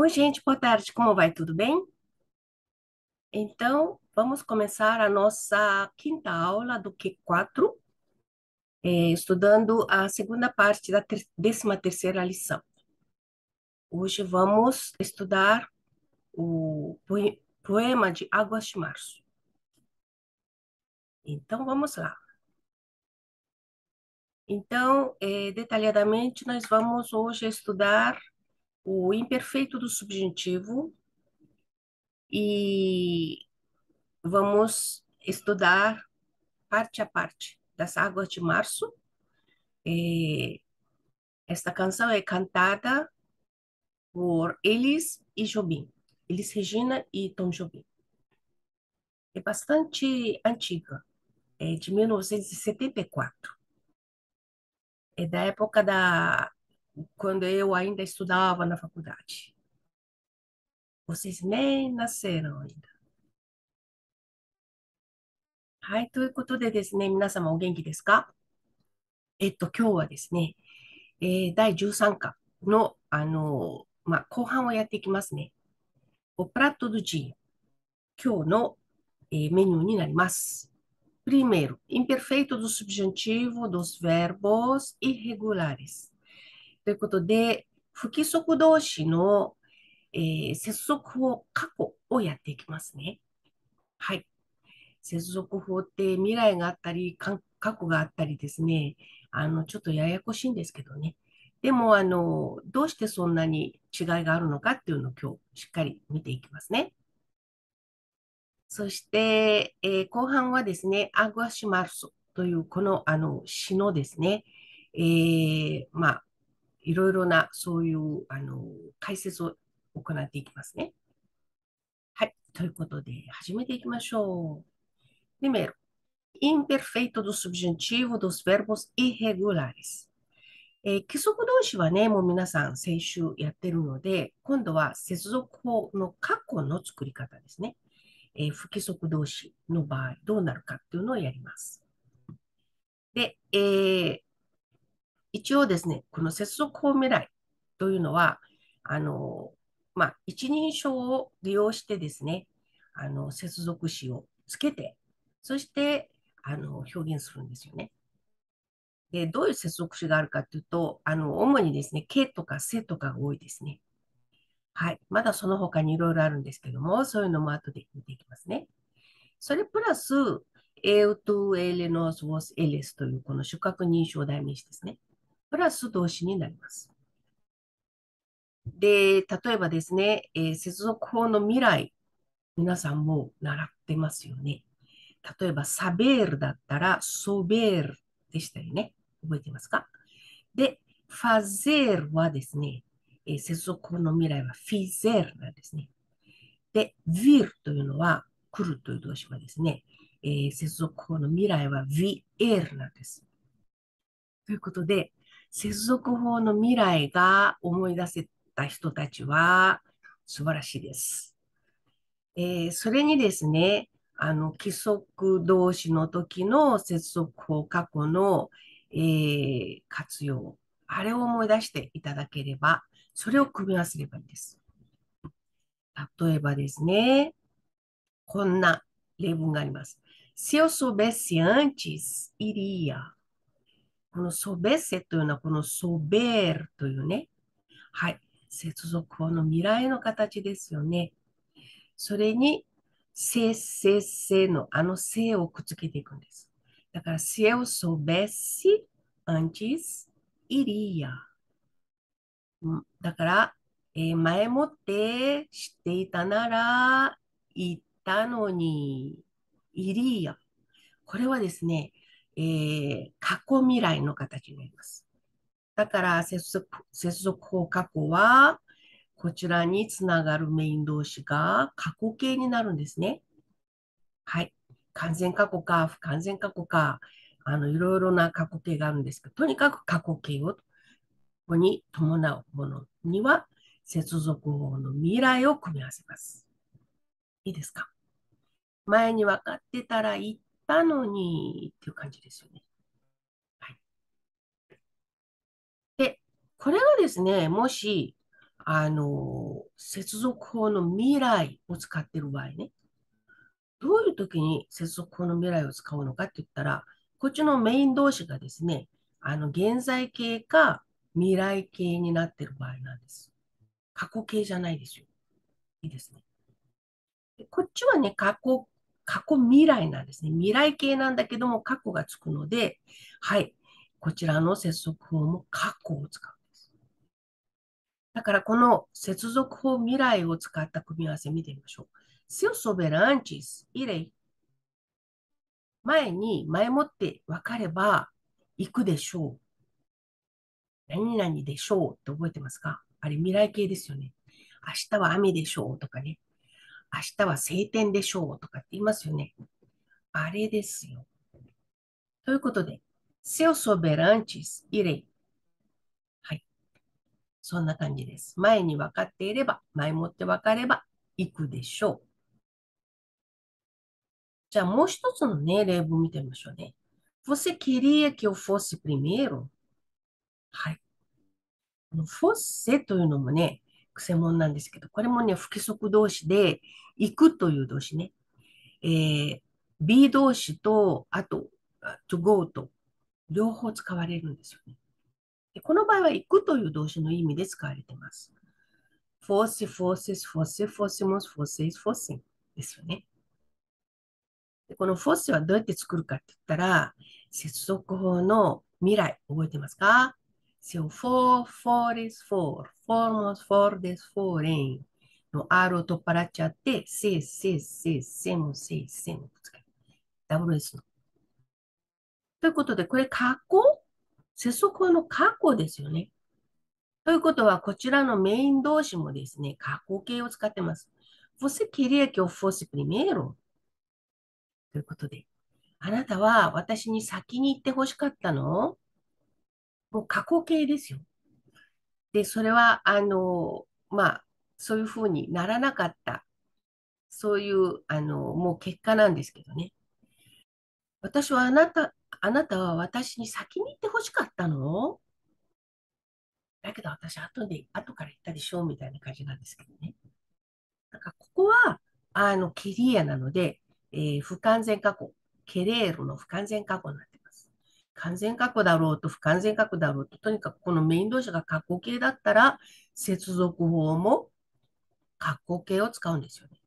Oi, gente, boa tarde, como vai? Tudo bem? Então, vamos começar a nossa quinta aula do Q4, é, estudando a segunda parte da décima terceira lição. Hoje vamos estudar o poema de Águas de Março. Então, vamos lá. Então, é, detalhadamente, nós vamos hoje estudar o imperfeito do subjuntivo e vamos estudar parte a parte das águas de março. E é, esta canção é cantada por Elis e Jobim, Elis Regina e Tom Jobim. É bastante antiga, é de 1974. É da época da quando eu ainda estudava na faculdade. Vocês nem nasceram ainda. はい、ということでですね、皆様お元気ですかえっと、今日はですね、えー、第13課の、あのー、まあ、後半をやっていきますね。おプラットドジー、今日の、えー、メニューになります。Primeiro, imperfeito do subjuntivo dos verbos irregulares. ということで、不規則同士の、えー、接続法過去をやっていきますね。はい。接続法って未来があったり、過去があったりですね、あのちょっとややこしいんですけどね。でもあの、どうしてそんなに違いがあるのかっていうのを今日しっかり見ていきますね。そして、えー、後半はですね、アグアシマルソというこのあの詩のですね、えー、まあ、いろいろなそういうあの解説を行っていきますね。はい。ということで、始めていきましょう。Primero, imperfeito do subjuntivo dos verbos irregulares。えー、規則動詞はね、もう皆さん先週やってるので、今度は接続法の過去の作り方ですね。えー、不規則動詞の場合、どうなるかっていうのをやります。で、えー、一応ですね、この接続法未来というのは、あのまあ、一人称を利用してですね、あの接続詞をつけて、そしてあの表現するんですよね。で、どういう接続詞があるかというと、あの主にですね、けとかせとかが多いですね。はい。まだその他にいろいろあるんですけども、そういうのも後で見ていきますね。それプラス、a u tu, ele, nós, vos, eles というこの主格認証代名詞ですね。プラス動詞になります。で、例えばですね、えー、接続法の未来、皆さんも習ってますよね。例えば、サベールだったら、ソベールでしたよね。覚えてますかで、ファゼールはですね、えー、接続法の未来はフィゼールなんですね。で、ヴィルというのは来るという動詞はですね、えー、接続法の未来はヴィエールなんです。ということで、接続法の未来が思い出せた人たちは素晴らしいです。えー、それにですね、あの規則同士の時の接続法過去の、えー、活用、あれを思い出していただければ、それを組み合わせればいいです。例えばですね、こんな例文があります。Se eu soubesse antes, iria. このソベセというのは、このソベールというね、はい、接続法の未来の形ですよね。それに、せせせのあのせをくっつけていくんです。だから、せをソベシ、アンチス、イリア。だから、えー、前もって知っていたなら、言ったのに、イリア。これはですね、えー、過去未来の形になります。だから接続、接続法過去は、こちらにつながるメイン同士が過去形になるんですね。はい。完全過去か、不完全過去か、あの、いろいろな過去形があるんですけど、とにかく過去形を、ここに伴うものには、接続法の未来を組み合わせます。いいですか前に分かってたら言ったのにっていう感じですよね。はい、で、これはですね、もし、あの、接続法の未来を使ってる場合ね、どういう時に接続法の未来を使うのかって言ったら、こっちのメイン同士がですね、あの、現在形か未来形になってる場合なんです。過去形じゃないですよ。いいですね。こっちはね、過去過去未来なんですね。未来形なんだけども過去がつくので、はい、こちらの接続法も過去を使うんです。だからこの接続法未来を使った組み合わせ見てみましょう。セオソベランチス、イレイ。前に前もって分かれば行くでしょう。何々でしょうって覚えてますかあれ未来形ですよね。明日は雨でしょうとかね。明日は晴天でしょうとかって言いますよね。あれですよ。ということで、セオソベランチスイレイ。はい。そんな感じです。前に分かっていれば、前もって分かれば、行くでしょう。じゃあもう一つのね、例文見てみましょうね。Você queria que eu fosse primeiro? はい。この fosse というのもね、専門なんですけど、これもね、不規則動詞で、行くという動詞ね。えー、B 動詞と、あと、to go と、両方使われるんですよね。でこの場合は行くという動詞の意味で使われています。f o r c e f o r c e s f o r c e f o r c e m o s f o r c e s f o s s e ですよね。でこの f o ース e はどうやって作るかって言ったら、接続法の未来、覚えてますか s e for, f o r i s for, formos, t f o r t h i s f o r e n の R を取っ払っちゃって、せ、いせ、いせ、いせいも、せ、いせいも使う。ダブル S の。ということで、これ過去接続法の過去ですよね。ということは、こちらのメイン動詞もですね、過去形を使ってます。Você queria que eu fosse primeiro? ということで、あなたは私に先に行ってほしかったのもう過去形ですよ。で、それは、あの、まあ、そういうふうにならなかった、そういう、あの、もう結果なんですけどね。私はあなた、あなたは私に先に行って欲しかったのだけど私後で、後から言ったでしょみたいな感じなんですけどね。なんかここは、あの、ケリアなので、えー、不完全過去、ケレーロの不完全過去なん完全過去だろうと不完全括弧だろうと、とにかくこのメイン動詞が過去形だったら、接続法も過去形を使うんですよね。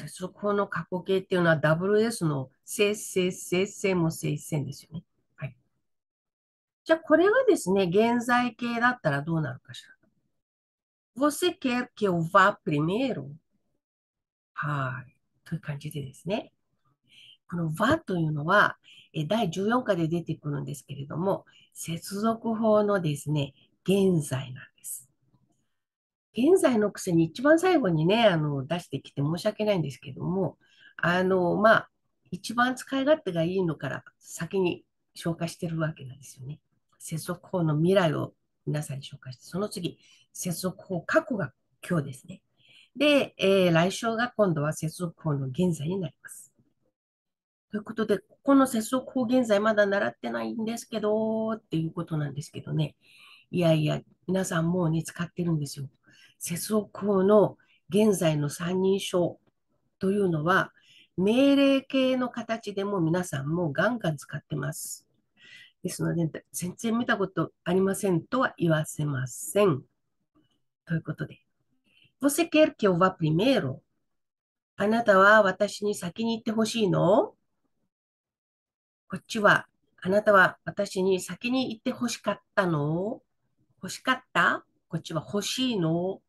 接続法の過去形っていうのは WS の生成生成も生線ですよね。はい。じゃあこれはですね、現在形だったらどうなるかしら。Você quer que eu vá primeiro? はい。という感じでですね。この va というのは、第14課で出てくるんですけれども、接続法のですね、現在なんです。現在のくせに一番最後にね、あの出してきて申し訳ないんですけども、あの、まあ、一番使い勝手がいいのから先に紹介してるわけなんですよね。接続法の未来を皆さんに紹介して、その次、接続法過去が今日ですね。で、えー、来週が今度は接続法の現在になります。ということで、ここの接続法現在まだ習ってないんですけど、っていうことなんですけどね。いやいや、皆さんもうね、使ってるんですよ。接続法の現在の三人称というのは、命令形の形でも皆さんもガンガン使ってます。ですので、全然見たことありませんとは言わせません。ということで。Você quer que eu vá primeiro? あなたは私に先に行ってほしいのこっちは、あなたは私に先に行って欲しかったの欲しかったこっちは欲しいの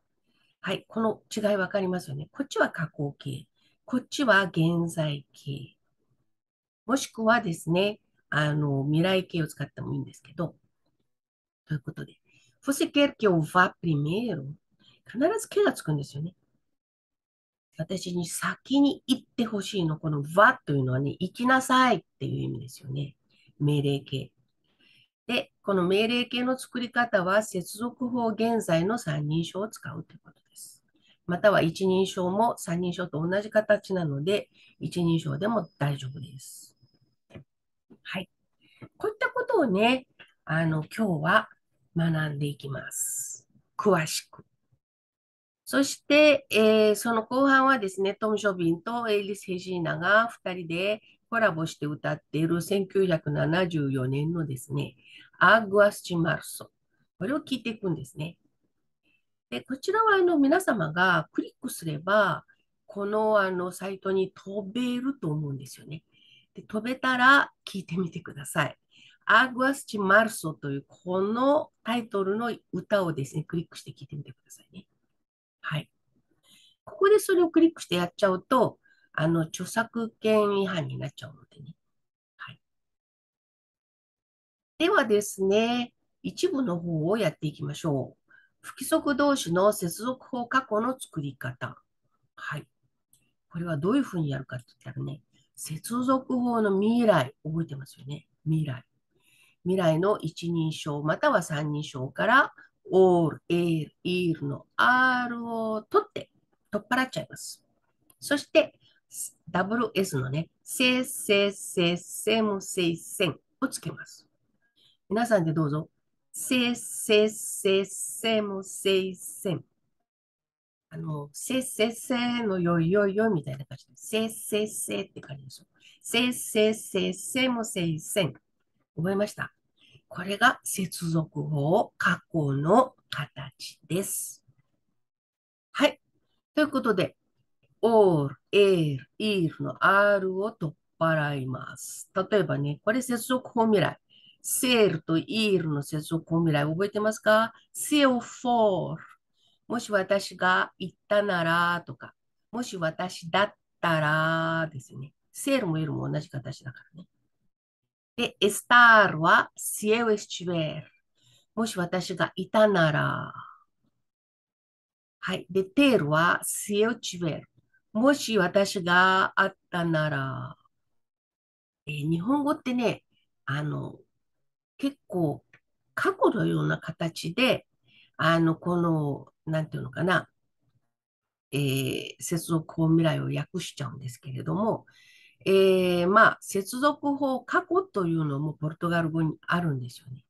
はい、この違い分かりますよね。こっちは過去形。こっちは現在形。もしくはですね、あの、未来形を使ってもいいんですけど。ということで。必ず「形がつくんですよね。私に先に行ってほしいの、このわというのはね、行きなさいっていう意味ですよね。命令形。で、この命令形の作り方は、接続法現在の三人称を使うということです。または一人称も三人称と同じ形なので、一人称でも大丈夫です。はい。こういったことをね、あの、今日は学んでいきます。詳しく。そして、えー、その後半はですね、トム・ショビンとエイリス・ヘジーナが2人でコラボして歌っている1974年のですね、アーグアスチ・マルソ。これを聞いていくんですね。でこちらはあの皆様がクリックすれば、このあのサイトに飛べると思うんですよね。で飛べたら聞いてみてください。アーグアスチ・マルソというこのタイトルの歌をですね、クリックして聞いてみてくださいね。はい。ここでそれをクリックしてやっちゃうと、あの、著作権違反になっちゃうのでね。はい。ではですね、一部の方をやっていきましょう。不規則同士の接続法過去の作り方。はい。これはどういうふうにやるかって言ったらね、接続法の未来、覚えてますよね。未来。未来の一人称または三人称から or, er, ir の R を取って取っ払っちゃいます。そして、ダブル S のね、せ、せ、せ、せもせいせんをつけます。皆さんでどうぞ。せ、せ、せ、せもせいせん。あの、せ、せ、せのよいよいよみたいな感じで、せ、せ、せって感じでしょ。せ、せ、せ、せもせいせん。覚えましたこれが接続法、過去の形です。はい。ということで、or, air, if の R を取っ払います。例えばね、これ接続法未来。ser と ir の接続法未来覚えてますか s a l e for もし私が言ったならとか、もし私だったらですね。セ l ルも ir も同じ形だからね。で、estar は si eu estiver。もし私がいたなら。はい。で、ter は si eu tiver。もし私があったなら。えー、日本語ってね、あの、結構過去のような形で、あの、この、なんていうのかな、えー、接続法未来を訳しちゃうんですけれども、えー、まあ、接続法過去というのもポルトガル語にあるんですよね。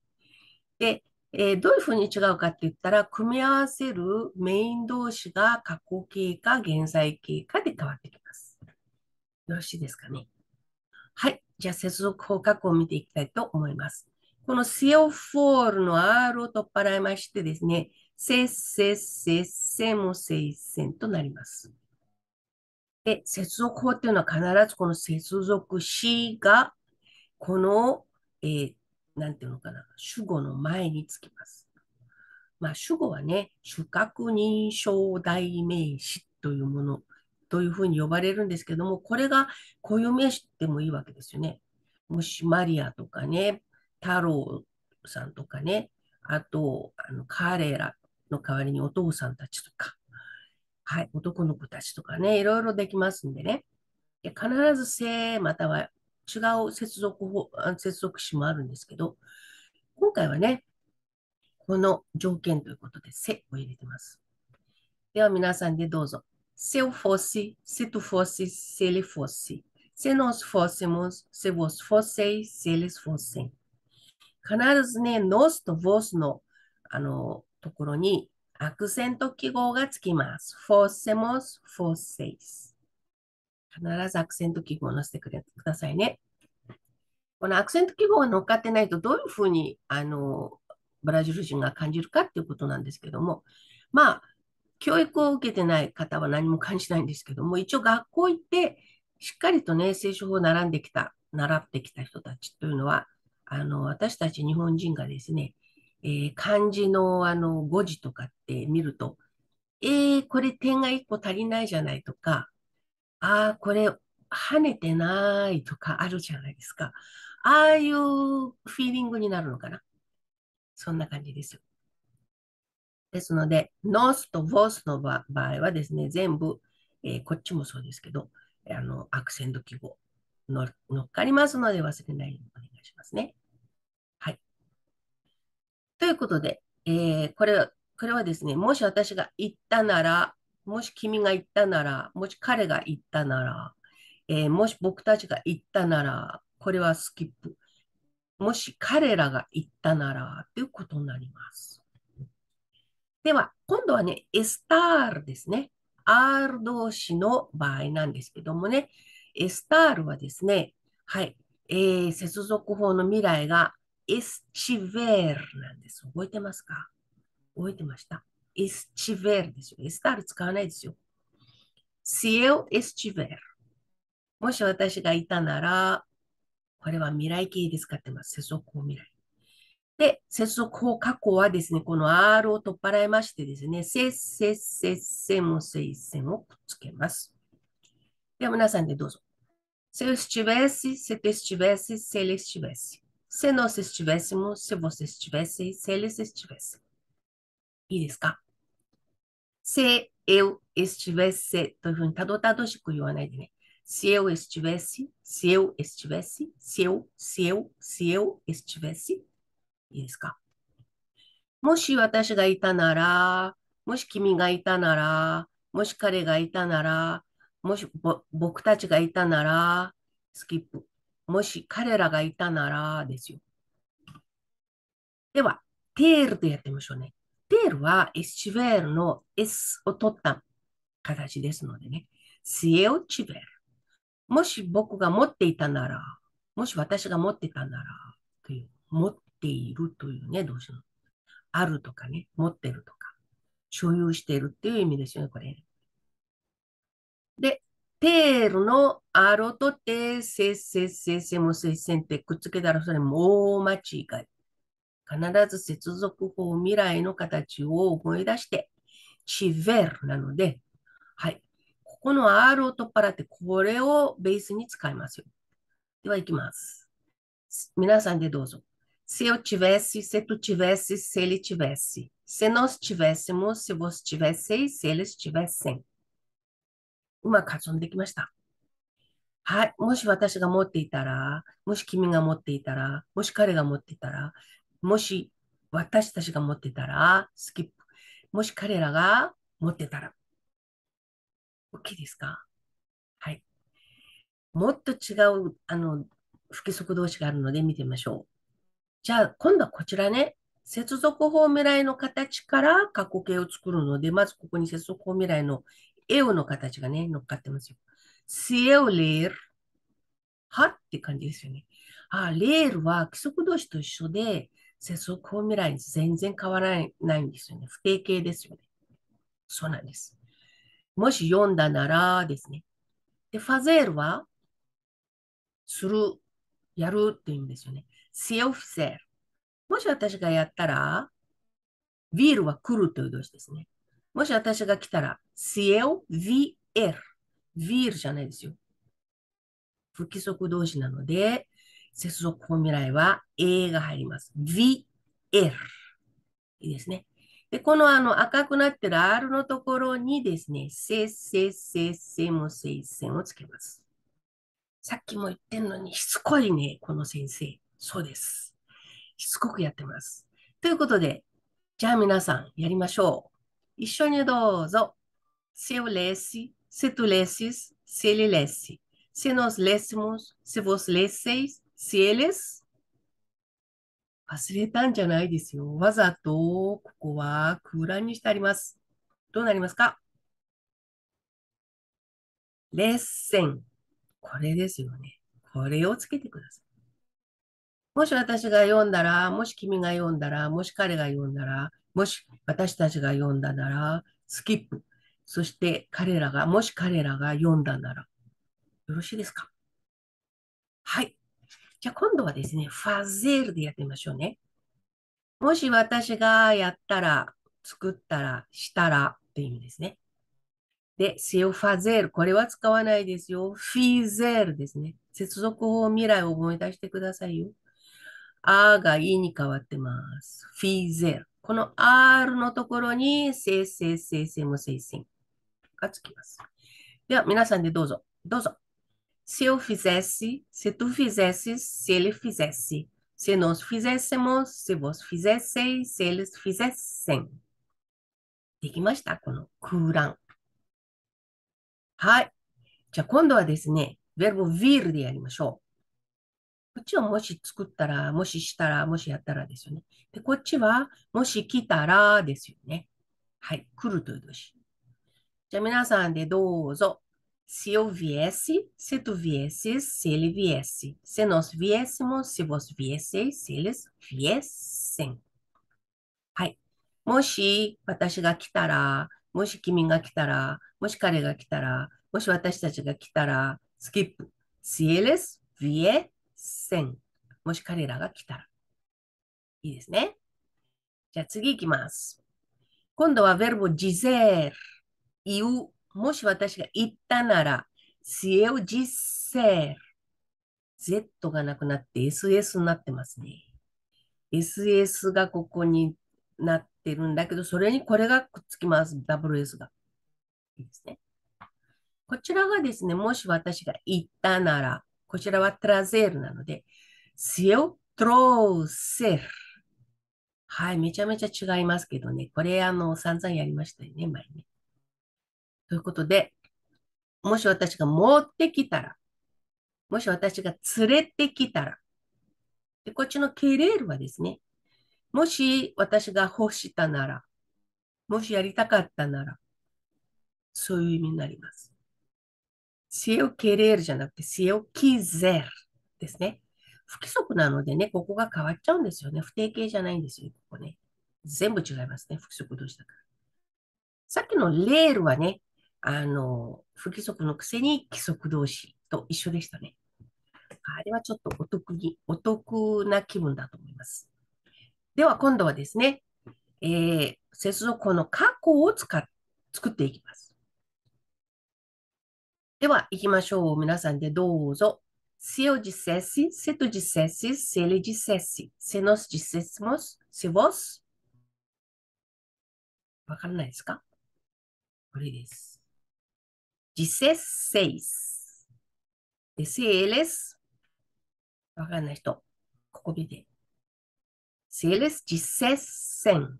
で、えー、どういうふうに違うかって言ったら、組み合わせるメイン同士が過去形か現在形かで変わってきます。よろしいですかね。はい。じゃあ、接続法過去を見ていきたいと思います。このセオフォールの R を取っ払いましてですね、せっせっせっせもせいせんとなります。で、接続法っていうのは必ずこの接続詞が、この、えー、なんていうのかな、主語の前につきます。まあ、主語はね、主格認証代名詞というものというふうに呼ばれるんですけども、これが固有名詞でもいいわけですよね。もしマリアとかね、太郎さんとかね、あと、あの彼らの代わりにお父さんたちとか、はい、男の子たちとかね、いろいろできますんでね。必ず性または違う接続法接続詞もあるんですけど、今回はね、この条件ということで、せを入れてます。では皆さんでどうぞ。せを fosse, せと fosse, せ e e fosse. せ e nós f o s s e m o s s vós fosseis, se eles fossem. 必ずね、nos と vos のあのところにアクセント記号がつきます。フォーセモス、フォ f セイス。必ずアクセント記号を載せてくれくださいね。このアクセント記号が乗っかってないと、どういうふうにあのブラジル人が感じるかっていうことなんですけども、まあ、教育を受けてない方は何も感じないんですけども、一応学校行って、しっかりとね、聖書法を習んできた、習ってきた人たちというのは、あの私たち日本人がですね、えー、漢字のあの語字とかって見ると、えー、これ点が1個足りないじゃないとか、ああ、これ跳ねてないとかあるじゃないですか。ああいうフィーリングになるのかな。そんな感じです。ですので、ノースとボースの場合はですね、全部、えー、こっちもそうですけど、あのアクセント記号乗っかりますので忘れないようにお願いしますね。ということで、えー、これこれはですね、もし私が言ったなら、もし君が言ったなら、もし彼が言ったなら、えー、もし僕たちが言ったなら、これはスキップ。もし彼らが言ったなら、ということになります。では、今度はね、エスタールですね。R 同士の場合なんですけどもね、エスタールはですね、はい、えー、接続法の未来が estiver なんです。覚えてますか覚えてました ?estiver ですよ。estar 使わないですよ。s e eu estiver もし私がいたなら、これは未来形で使ってます。接続法未来。で、接続法過去はですね、この R を取っ払いましてですね、せっせっせっせもせいせもくっつけます。では皆さんでどうぞ。Se eu estivesse, se tu estivesse, se ele estivesse. Se nós estivéssemos, se você estivesse, se eles estivessem. Irisca. Se eu estivesse. Né, se eu estivesse, se eu estivesse, se eu, se eu, se eu estivesse. Irisca. Moshi watashi ga ita nara, moshi kimi ga ita nara, moshi kare ga ita nara, moshi bo, ga ita nara, skip. もし彼らがいたならですよ。では、テールでやってみましょうね。テールは s チヴールの S を取った形ですのでね。シエオチベル。もし僕が持っていたなら、もし私が持ってたなら、という、持っているというね、どうしよう。あるとかね、持ってるとか、所有しているっていう意味ですよね、これ。で、e t e r アロトテセセセセムセセンテくっつけたらそれもう間違い。必ず接続法未来の形を思い出して、チヴェルなので、はい。ここのアロトパラテ、これをベースに使いますよ。では行きます。皆さんでどうぞ。Se eu tivesse, se tu tivesse, se ele tivesse. Se nós tivéssemos, se vós t i v e s s e se eles tivessem. うまく遊んできました。はい。もし私が持っていたら、もし君が持っていたら、もし彼が持っていたら、もし私たちが持っていたら、スキップ。もし彼らが持ってたら。OK ですかはい。もっと違う、あの、不規則動詞があるので見てみましょう。じゃあ、今度はこちらね。接続法未来の形から過去形を作るので、まずここに接続法未来の eu の形がね、乗っかってますよ。si eu l e はって感じですよね。あ、レールは規則同士と一緒で、接続法未来に全然変わらないんですよね。不定形ですよね。そうなんです。もし読んだならですね。で、ファゼールは、する、やるって言うんですよね。セオフセール。もし私がやったら、ビールは来るという動詞ですね。もし私が来たら、Se eu vier, vir じゃないですよ。不規則動詞なので、接続法未来は A が入ります。vier。いいですね。で、このあの赤くなってる R のところにですね、せ、せ、せ、せもせいせんをつけます。さっきも言ってんのにしつこいね、この先生。そうです。しつこくやってます。ということで、じゃあ皆さんやりましょう。一緒にどうぞ。せ e れし、せとれし、せ s れ tu lesses, se ele l e vos lesseis, s 忘れたんじゃないですよ。わざと、ここは空欄にしてあります。どうなりますかレッセン。これですよね。これをつけてください。もし私が読んだら、もし君が読んだら、もし彼が読んだら、もし私たちが読んだなら、スキップ。そして彼らが、もし彼らが読んだなら、よろしいですかはい。じゃあ今度はですね、ファゼールでやってみましょうね。もし私がやったら、作ったら、したらていう意味ですね。で、セオファゼール。これは使わないですよ。フィゼールですね。接続法未来を思い出してくださいよ。あがいに変わってます。フィゼール。この R のところに、せせいいせいせいもせい。がつきます。では、皆さんでどうぞ。どうぞ。Se eu fizesse, se tu fizesses, e ele fizesse. Se nós fizéssemos, se v o s fizesseis, e eles fizessem. できましたこの空欄。はい。じゃあ今度はですね、verbo vir でやりましょう。こっちはもし作ったら、もししたら、もしやったらですよね。で、こっちは、もし来たらですよね。はい。来るという動詞。じゃあ皆さんでどうぞ。Se eu viesse, se tu viesses, se ele viesse. Se nós viéssemos, se vós viesseis, se eles viessem. はい。もし私が来たら、もし君が来たら、もし彼が来たら、もし私たちが来たら、スキップ。s e eles viessem. もし彼らが来たら。いいですね。じゃあ次行きます。今度は verbo dizer。言う、もし私が言ったなら、se eu disser、Z がなくなって SS になってますね。SS がここになってるんだけど、それにこれがくっつきます。WS が。いいですね。こちらがですね、もし私が言ったなら、こちらは trazer なので、se eu trouxer。はい、めちゃめちゃ違いますけどね。これ、あの、散々やりましたよね、前ね。ということで、もし私が持ってきたら、もし私が連れてきたら、でこっちのケレールはですね、もし私が欲したなら、もしやりたかったなら、そういう意味になります。せよケレールじゃなくて、せよキゼルですね。不規則なのでね、ここが変わっちゃうんですよね。不定形じゃないんですよ、ここね。全部違いますね、不規則動詞だから。さっきのレールはね、あの、不規則のくせに規則同士と一緒でしたね。あれはちょっとお得に、お得な気分だと思います。では今度はですね、えー、接続語の過去を使っ作っていきます。では行きましょう。皆さんでどうぞ。Se eu dissesse, se tu dissesse, se ele dissesse, se nós d i s s s s e m o s se vós. わからないですかこれです。実 i c e s seis. い e c i r l e s Wa kana h t o Kokobi de. i l e s c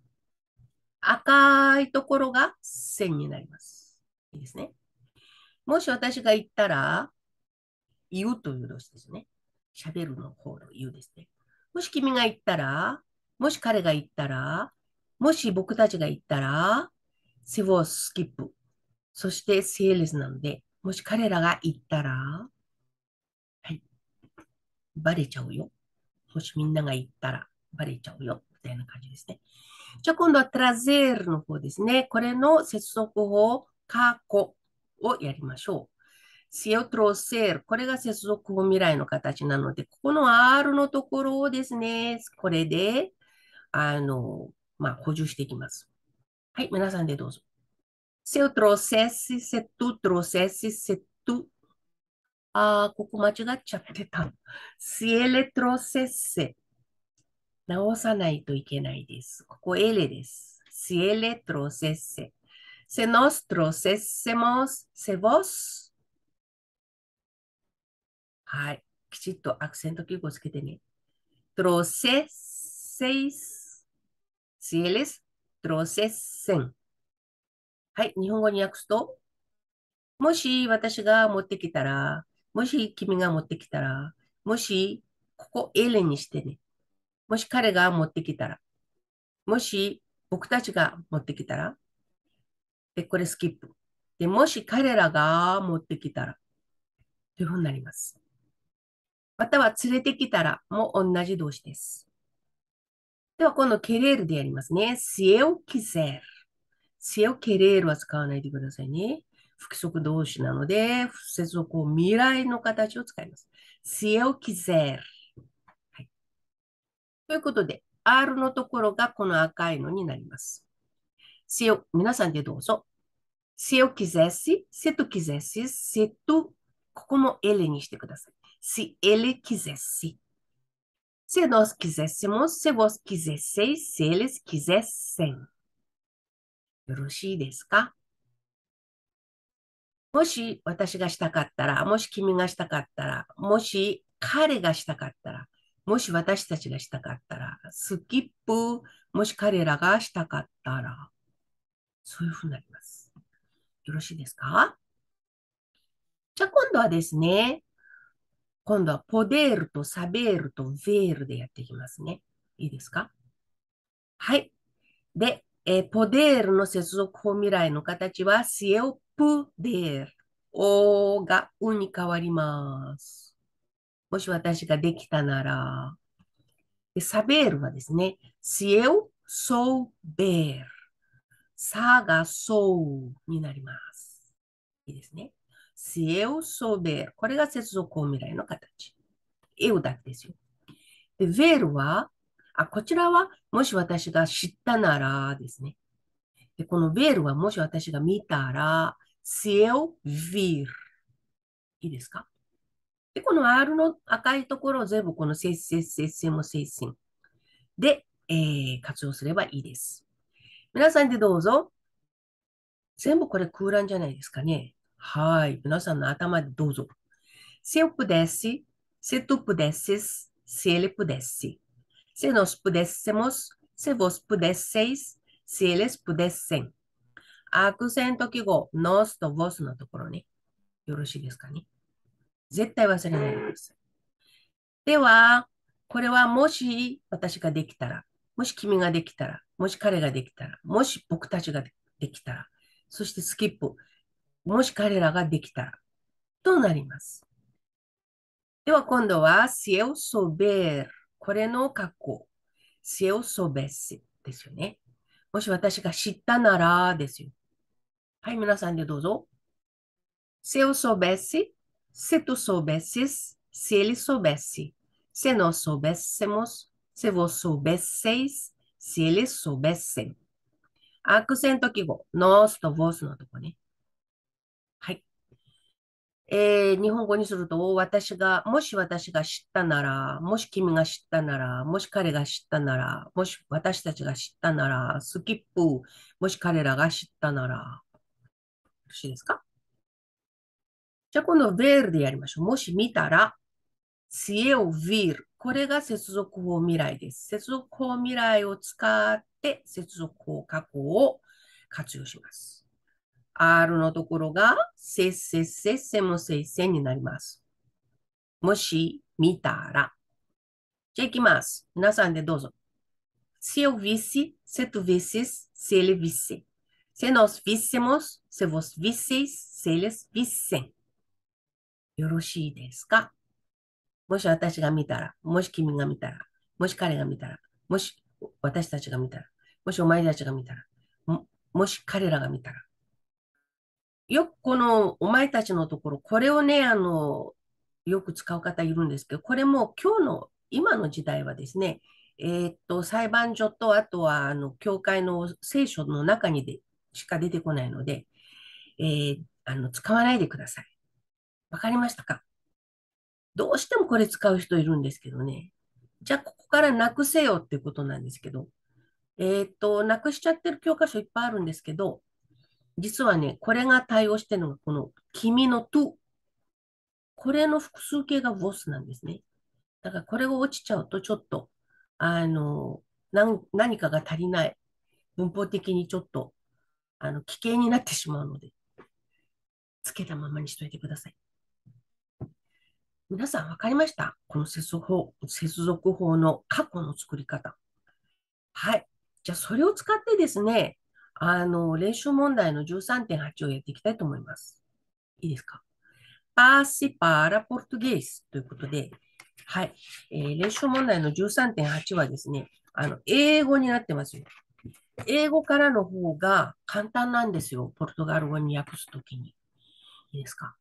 赤いところが線になります。いいですね。もし私が言ったら、言うという動詞ですね。喋るの方の言うですね。もし君が言ったら、もし彼が言ったら、もし僕たちが言ったら、セフォースキップ。そしてセールスなので、もし彼らが言ったら、はい、バレちゃうよ。もしみんなが言ったら、バレちゃうよ。みたいな感じですね。じゃあ今度はトラゼールの方ですね。これの接続法、過去をやりましょう。セオトロセール。これが接続法未来の形なので、ここの R のところをですね、これで、あの、まあ、補充していきます。はい、皆さんでどうぞ。se trocee se tu trocee se tu a ah, cómo ha llegado chapeado si él es no to ikenai desu. si es se nos trocesemos se vos Ay, quítate el acento que ne trocee si él es はい、日本語に訳すと、もし私が持ってきたら、もし君が持ってきたら、もし、ここエレンにしてね。もし彼が持ってきたら、もし僕たちが持ってきたら、で、これスキップ。で、もし彼らが持ってきたら、というふうになります。または連れてきたらも同じ動詞です。では、今度、ケレールでやりますね。末をき。せる。せよけれるは使わないでくださいね。不規則動詞なので、接続を未来の形を使います。せよきぜはい。ということで、R のところがこの赤いのになります。せよ、皆さんでどうぞ。せよきぜし、せときぜし、せと、ここも L にしてください。せ、えれきぜし。せ、どすきぜしも、せ、ぼすきぜせい、せ、れすきぜせん。よろしいですかもし私がしたかったら、もし君がしたかったら、もし彼がしたかったら、もし私たちがしたかったら、スキップ、もし彼らがしたかったら、そういうふうになります。よろしいですかじゃあ今度はですね、今度はポデールとサベールとヴェールでやっていきますね。いいですかはい。で、えポデールの接続法未来の形は、シエオプデール。おがうに変わります。もし私ができたなら。でサベールはですね、シエオソーベール。さがそうになります。いいですね。シエオソーベール。これが接続法未来の形。エウだけですよ。で、ベールは、あ、こちらは、もし私が知ったならですね。でこのベールは、もし私が見たら、セオ、ヴィール。いいですかで、この R の赤いところを全部この接せ接せもせ線で、えー、活用すればいいです。皆さんでどうぞ。全部これ空欄じゃないですかね。はい。皆さんの頭でどうぞ。セオプデッシ、セトプデッシ e t プデ u d se nos pudéssemos, se vos pudesseis, se eles pudessem。記号、のすと vos のところね。よろしいですかね。絶対忘れないでください。では、これはもし私ができたら、もし君ができたら、もし彼ができたら、もし僕たちができたら、そしてスキップ、もし彼らができたら、となります。では今度は、si eu souber これの過去、se eu soubesse ですよね。もし私が知ったならですよ。はい、皆さんでどうぞ。Se eu soubesse, se tu soubesses, se ele soubesse, se nós soubéssemos, se vós soubesseis, se eles soubessem。アクセント記号、nós と vós のとこね。えー、日本語にすると、私が、もし私が知ったなら、もし君が知ったなら、もし彼が知ったなら、もし私たちが知ったなら、スキップ、もし彼らが知ったなら、よろしいですかじゃあこの v e でやりましょう。もし見たら、知恵を見 i これが接続法未来です。接続法未来を使って、接続法過去を活用します。R のところが、せっせっせっせもせいせになります。もし、見たら。じゃあ行きます。皆さんでどうぞ。Se eu visse, se tu visses, se ele visse. Se nós v i s s e m o s se vos visseis, se eles vissem. よろしいですかもし私が見たら、もし君が見たら、もし彼が見たら、もし私たちが見たら、もしお前たちが見たら、ももし彼らが見たら。よくこのお前たちのところ、これをね、あの、よく使う方いるんですけど、これも今日の、今の時代はですね、えー、っと、裁判所と、あとは、あの、教会の聖書の中にでしか出てこないので、えー、あの、使わないでください。わかりましたかどうしてもこれ使う人いるんですけどね。じゃあ、ここからなくせよっていうことなんですけど、えー、っと、なくしちゃってる教科書いっぱいあるんですけど、実はね、これが対応してるのが、この君のと。これの複数形が vos なんですね。だからこれが落ちちゃうと、ちょっと、あの、何かが足りない。文法的にちょっと、あの、危険になってしまうので、つけたままにしといてください。皆さん分かりましたこの接続法、接続法の過去の作り方。はい。じゃあ、それを使ってですね、あの、練習問題の13.8をやっていきたいと思います。いいですかパーシパーラポ r a ゲイスということで、はい。えー、練習問題の13.8はですね、あの、英語になってますよ。英語からの方が簡単なんですよ。ポルトガル語に訳すときに。いいですか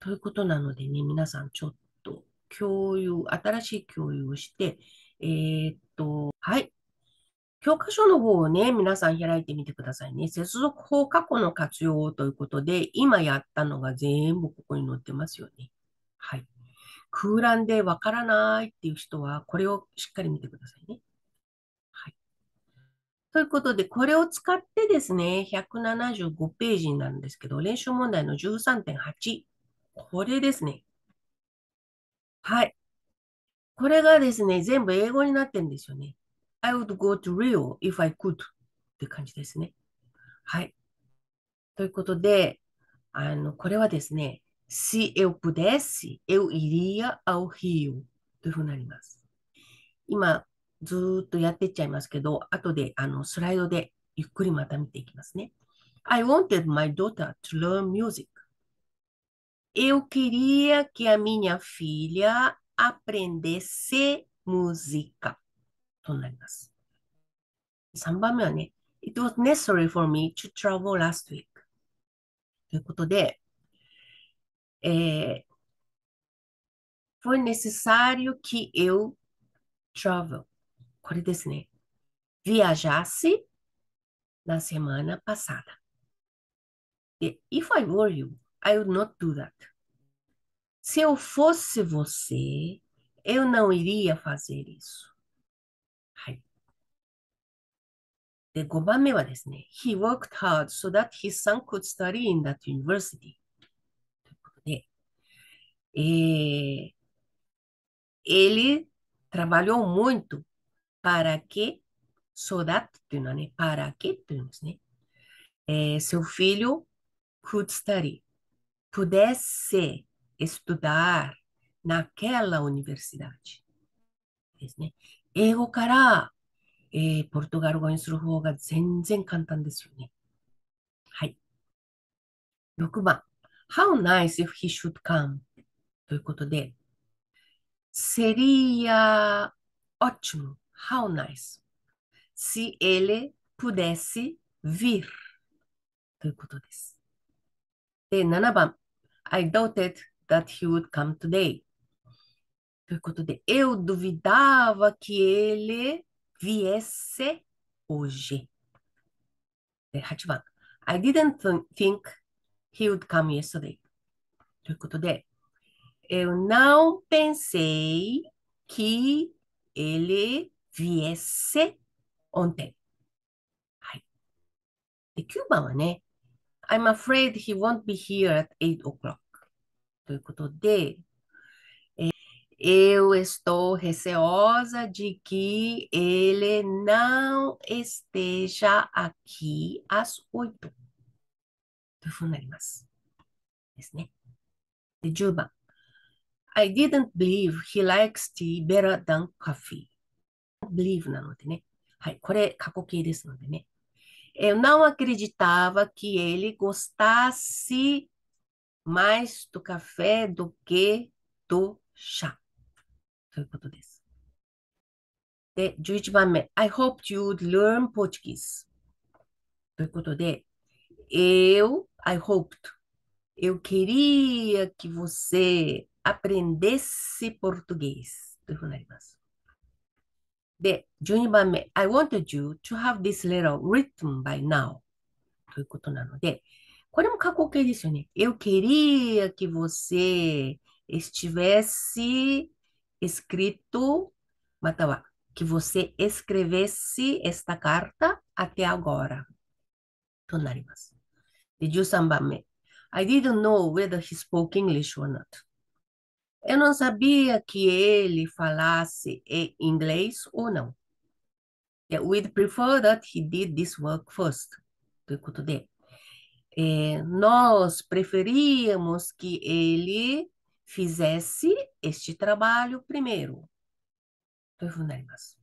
ということなのでね、皆さんちょっと共有、新しい共有をして、えー、っと、はい。教科書の方をね、皆さん開いてみてくださいね。接続法過去の活用ということで、今やったのが全部ここに載ってますよね。はい。空欄でわからないっていう人は、これをしっかり見てくださいね。はい。ということで、これを使ってですね、175ページになるんですけど、練習問題の13.8。これですね。はい。これがですね、全部英語になってるんですよね。I would go to Rio if I could って感じですね。はい。ということで、あの、これはですね、se eu pudesse, eu iria ao Rio というふうになります。今、ずっとやっていっちゃいますけど、後であのスライドでゆっくりまた見ていきますね。I wanted my daughter to learn music. Eu queria que a minha filha aprendesse música. となります。3番目はね、It was necessary for me to travel last week. necessário que eu travel. これですね。viajasse na semana passada. if I were you, I would not do that. Se eu fosse você, eu não iria fazer isso. で、5番目はですね、He worked hard so that his son could study in that university. ということで、eh, ele trabalhou muito para que, so that というのはね、para que というんですね。Eh, seu filho could study, pudesse estudar naquela universidade. ですね。英語からえー、ポルトガル語にする方が全然簡単ですよね。はい。6番。How nice if he should come? ということで、seria ó t how nice, se ele pudesse vir ということです。で、7番。I doubted that he would come today. ということで、eu duvidava que ele viesse I did didn't think he would come yesterday. ということで、Eu não pensei que ele viesse ontem. はい。で、9番はね、I'm afraid he won't be here at 8 o'clock. ということで、Eu estou receosa de que ele não esteja aqui às oito. Né? De Juba. I didn't believe he likes tea better than coffee. Believe なのでね。はい、これ過去形ですのでね。Eu né? né? não acreditava que ele gostasse mais do café do que do chá. ということです。で、11番目。I hoped you'd learn Portuguese. ということで、eu, I hoped, eu queria que você aprendesse português. というふうになります。で、12番目。I wanted you to have this letter written by now. ということなので、これも過去形ですよね。Eu queria que você estivesse escrito, matava tá que você escrevesse esta carta até agora. Tonarimasu. Did you sambame? I didn't know whether he spoke English or not. Eu não sabia que ele falasse inglês ou não. Yeah, we'd prefer that he did this work first. Do Ikutudê. É, nós preferíamos que ele fizesse este trabalho primeiro。というふうになります。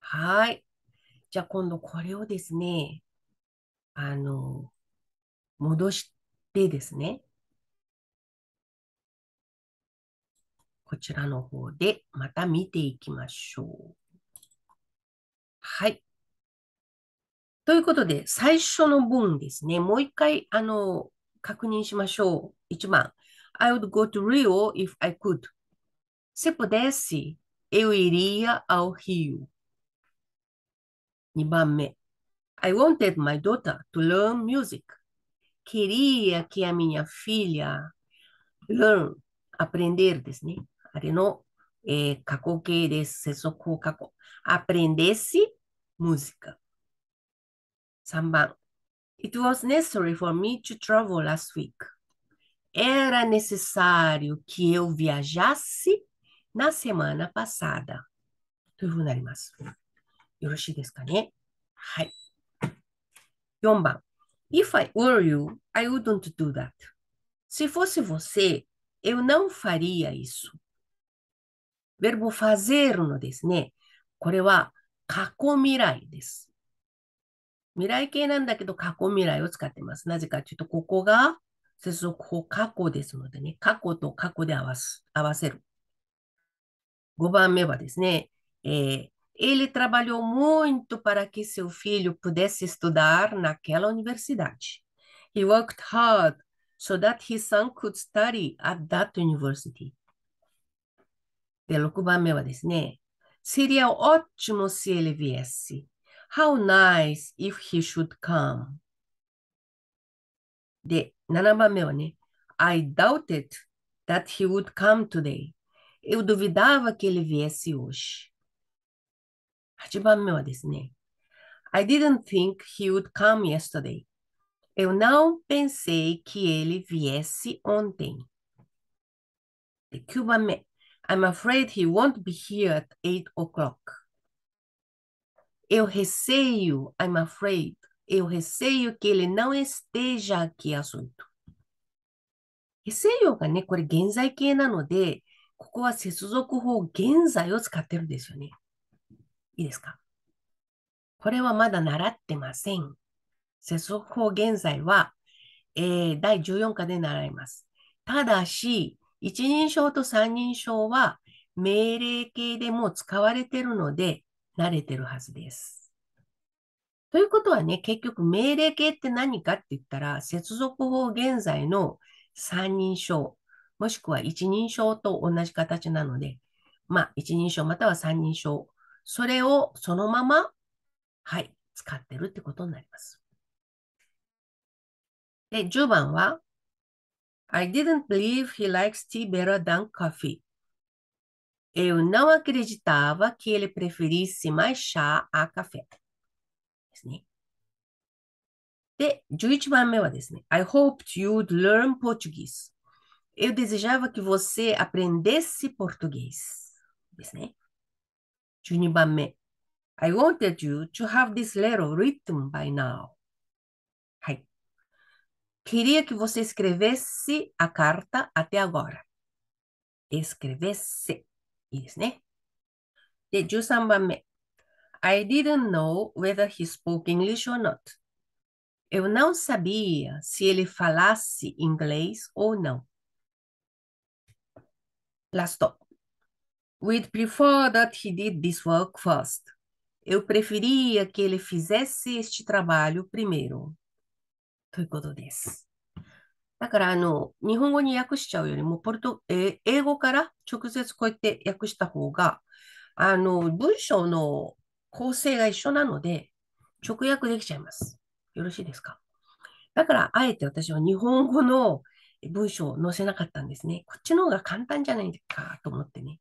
はい。じゃあ今度これをですね、あの、戻してですね、こちらの方でまた見ていきましょう。はい。ということで、最初の文ですね、もう一回、あの、確認しましょう。1番。I would go to Rio if I could. Se pudesse, eu iria ao Rio. 2番目 I wanted my daughter to learn music. Queria que a minha filha learn, aprender né? é, aprendesse música. 3番 It was necessary for me to travel last week era necessário que eu viajasse na semana passada. というふうになります。よろしいですかねはい。4番。If I were you, I wouldn't do that. Se fosse você, eu não faria isso. Verbo fazer のですね、これは過去未来です。未来形なんだけど過去未来を使ってます。なぜかというと、ここが接続法過去ですのでね過去と過去で合わす合わせる5 Ele trabalhou muito para que seu filho pudesse estudar naquela universidade. He worked hard so that his son could study at that university. Pelo diz, né? Seria ótimo se ele viesse. How nice if he should come. で、7 I doubted that he would come today. Eu duvidava que ele viesse hoje. né? I didn't think he would come yesterday. Eu não pensei que ele viesse ontem. 9 I'm afraid he won't be here at eight o'clock. Eu receio, I'm afraid, Eu receio que ele não esteja aqui assunto. receio がね、これ現在形なので、ここは接続法現在を使ってるんですよね。いいですかこれはまだ習ってません。接続法現在は、えー、第14課で習います。ただし、一人称と三人称は命令形でも使われているので、慣れてるはずです。ということはね、結局命令形って何かって言ったら、接続法現在の三人称、もしくは一人称と同じ形なので、まあ、一人称または三人称、それをそのまま、はい、使ってるってことになります。で、10番は、I didn't believe he likes tea better than coffee. Eu não acreditava que ele preferisse mais chá a café. ですね。で、11番目はですね、I hoped you'd learn Portuguese. Eu desejava que você aprendesse português. ですね。12番目。I wanted you to have this letter written by now. はい。Queria que você escrevesse a carta até agora. Escrevesse. いいですね。で、13番目。I didn't know whether he spoke English or not. Eu não sabia se ele falasse inglês ou não. Last stop. We'd prefer that he did this work first. Eu preferia que ele fizesse este trabalho primeiro. To いうことです。だから、あの、日本語に訳しちゃうよりも、ポルト、えー、英語から直接こうやって訳した方が、あの、文章の構成が一緒なので、直訳できちゃいます。よろしいですかだから、あえて私は日本語の文章を載せなかったんですね。こっちの方が簡単じゃないかと思ってね。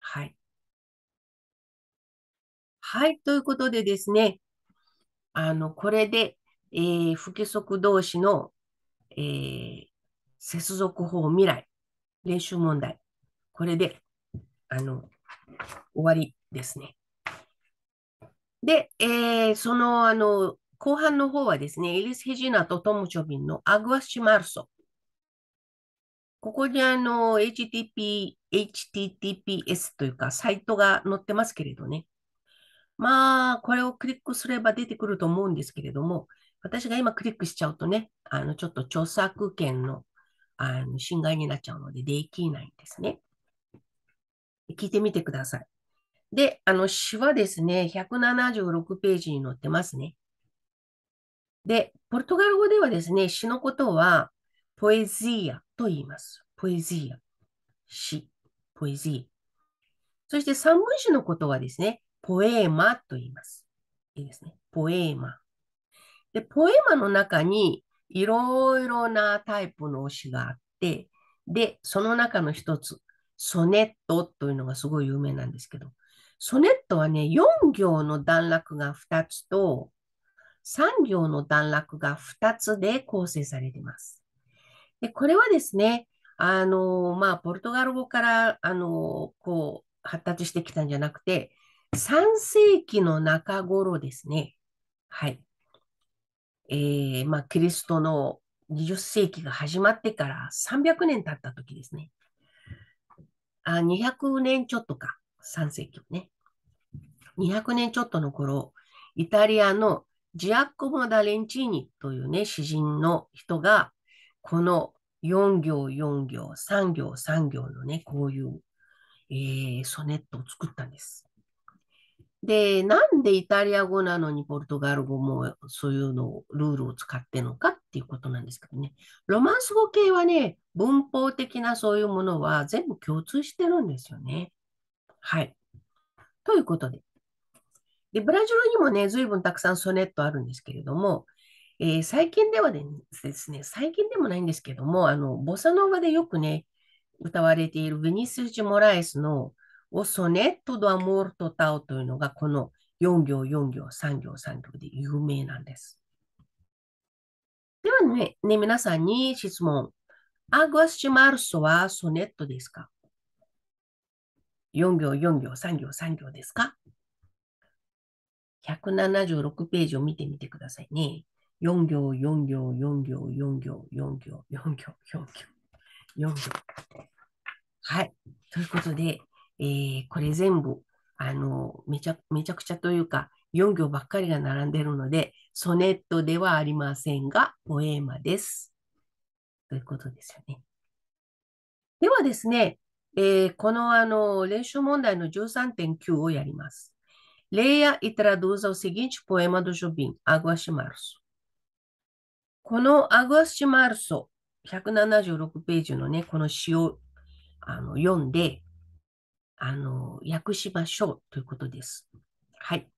はい。はい。ということでですね、あの、これで、えー、不規則動詞の、えー、接続法未来、練習問題、これで、あの、終わりですね。で、えー、その、あの、後半の方はですね、エリス・ヘジナとトム・チョビンのアグアシ・マルソ。ここにあの、HTTP、HTTPS というか、サイトが載ってますけれどね。まあ、これをクリックすれば出てくると思うんですけれども、私が今クリックしちゃうとね、あの、ちょっと著作権のあの侵害になっちゃうので、できないんですね。聞いてみてください。で、あの、詩はですね、176ページに載ってますね。で、ポルトガル語ではですね、詩のことは、ポエジーアと言います。ポエジーア。詩、ポエジー。そして三文詩のことはですね、ポエーマと言います。いいですね。ポエーマ。で、ポエマの中にいろいろなタイプの詩があって、で、その中の一つ、ソネットというのがすごい有名なんですけど、ソネットはね、4行の段落が2つと、3行の段落が2つで構成されています。で、これはですね、あの、まあ、ポルトガル語から、あの、こう、発達してきたんじゃなくて、3世紀の中頃ですね。はい。えー、まあ、キリストの20世紀が始まってから300年経った時ですね。あ、200年ちょっとか。3世紀ね。200年ちょっとの頃、イタリアのジアッコモ・ダ・レンチーニというね、詩人の人が、この4行4行、3行3行のね、こういう、えー、ソネットを作ったんです。で、なんでイタリア語なのにポルトガル語もそういうのを、ルールを使ってのかっていうことなんですけどね。ロマンス語系はね、文法的なそういうものは全部共通してるんですよね。はい。ということで。で、ブラジルにもね、随分たくさんソネットあるんですけれども、えー、最近ではですね、最近でもないんですけども、あの、ボサノバでよくね、歌われているヴィニス・ジ・モライスのオソネット・ド・アモルト・タオというのが、この4行、4行、3行、3行で有名なんです。ではね、ね皆さんに質問。アグアス・チ・マルソはソネットですか4行、4行、3行、3行ですか ?176 ページを見てみてくださいね。4行、4行、4行、4行、4行、4行、4行、4行。はい。ということで、えー、これ全部、あの、めちゃ、めちゃくちゃというか、4行ばっかりが並んでいるので、ソネットではありませんが、ポエマです。ということですよね。ではですね、えこのあの練習問題の13.9をやります。Leia e traduza o seguinte poema do Jobim, Águas de Março. この Águas de Março 176ページのね、この詩をあの読んで、あの、訳しましょうということです。はい。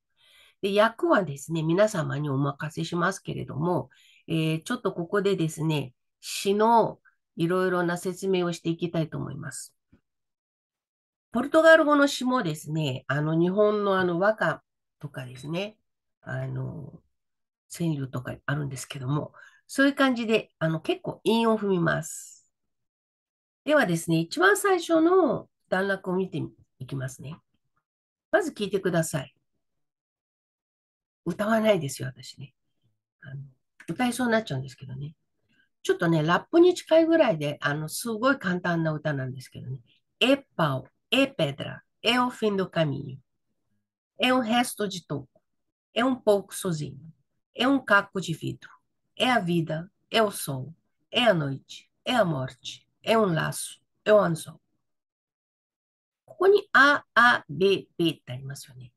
で、訳はですね、皆様にお任せしますけれども、えー、ちょっとここでですね、詩のいろいろな説明をしていきたいと思います。ポルトガル語の詩もですね、あの、日本のあの、和歌とかですね、あの、川柳とかあるんですけども、そういう感じで、あの、結構韻を踏みます。ではですね、一番最初の段落を見ていきますね。まず聞いてください。歌わないですよ、私ね。あの歌いそうになっちゃうんですけどね。ちょっとね、ラップに近いぐらいで、あの、すごい簡単な歌なんですけどね。エッパを é pedra, é o fim do caminho, é um resto de toco, é um pouco sozinho, é um caco de vidro, é a vida, é o sol, é a noite, é a morte, é um laço, é o anzol. A, A, B, B ここに、あ、あ、べ、べってありますよね。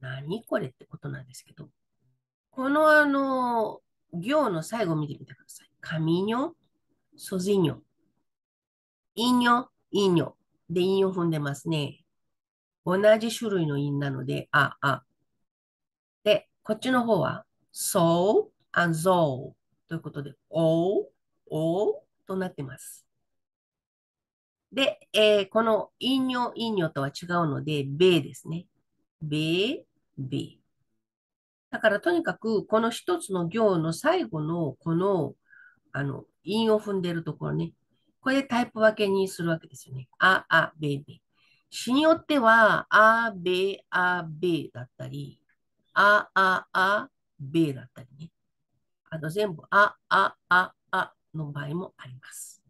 何これってことなんですけど、このあの、行の最後見てみてください。カミニョ、ソジニョ、イニョ、イニョ、tá, で、韻を踏んでますね。同じ種類の韻なので、あ、あ。で、こっちの方は、so and so ということで、お、お、となってます。で、えー、この陰尿、陰尿とは違うので、米ですね。米、米。だからとにかく、この一つの行の最後の、この、あの、陰を踏んでるところね、これでタイプ分けにするわけですよね。あ、あ、べ、べ。詩によっては、あ、べ、あ、べだったり、あ、あ、あ、べだったりね。あと全部、あ、あ、あ、あの場合もあります。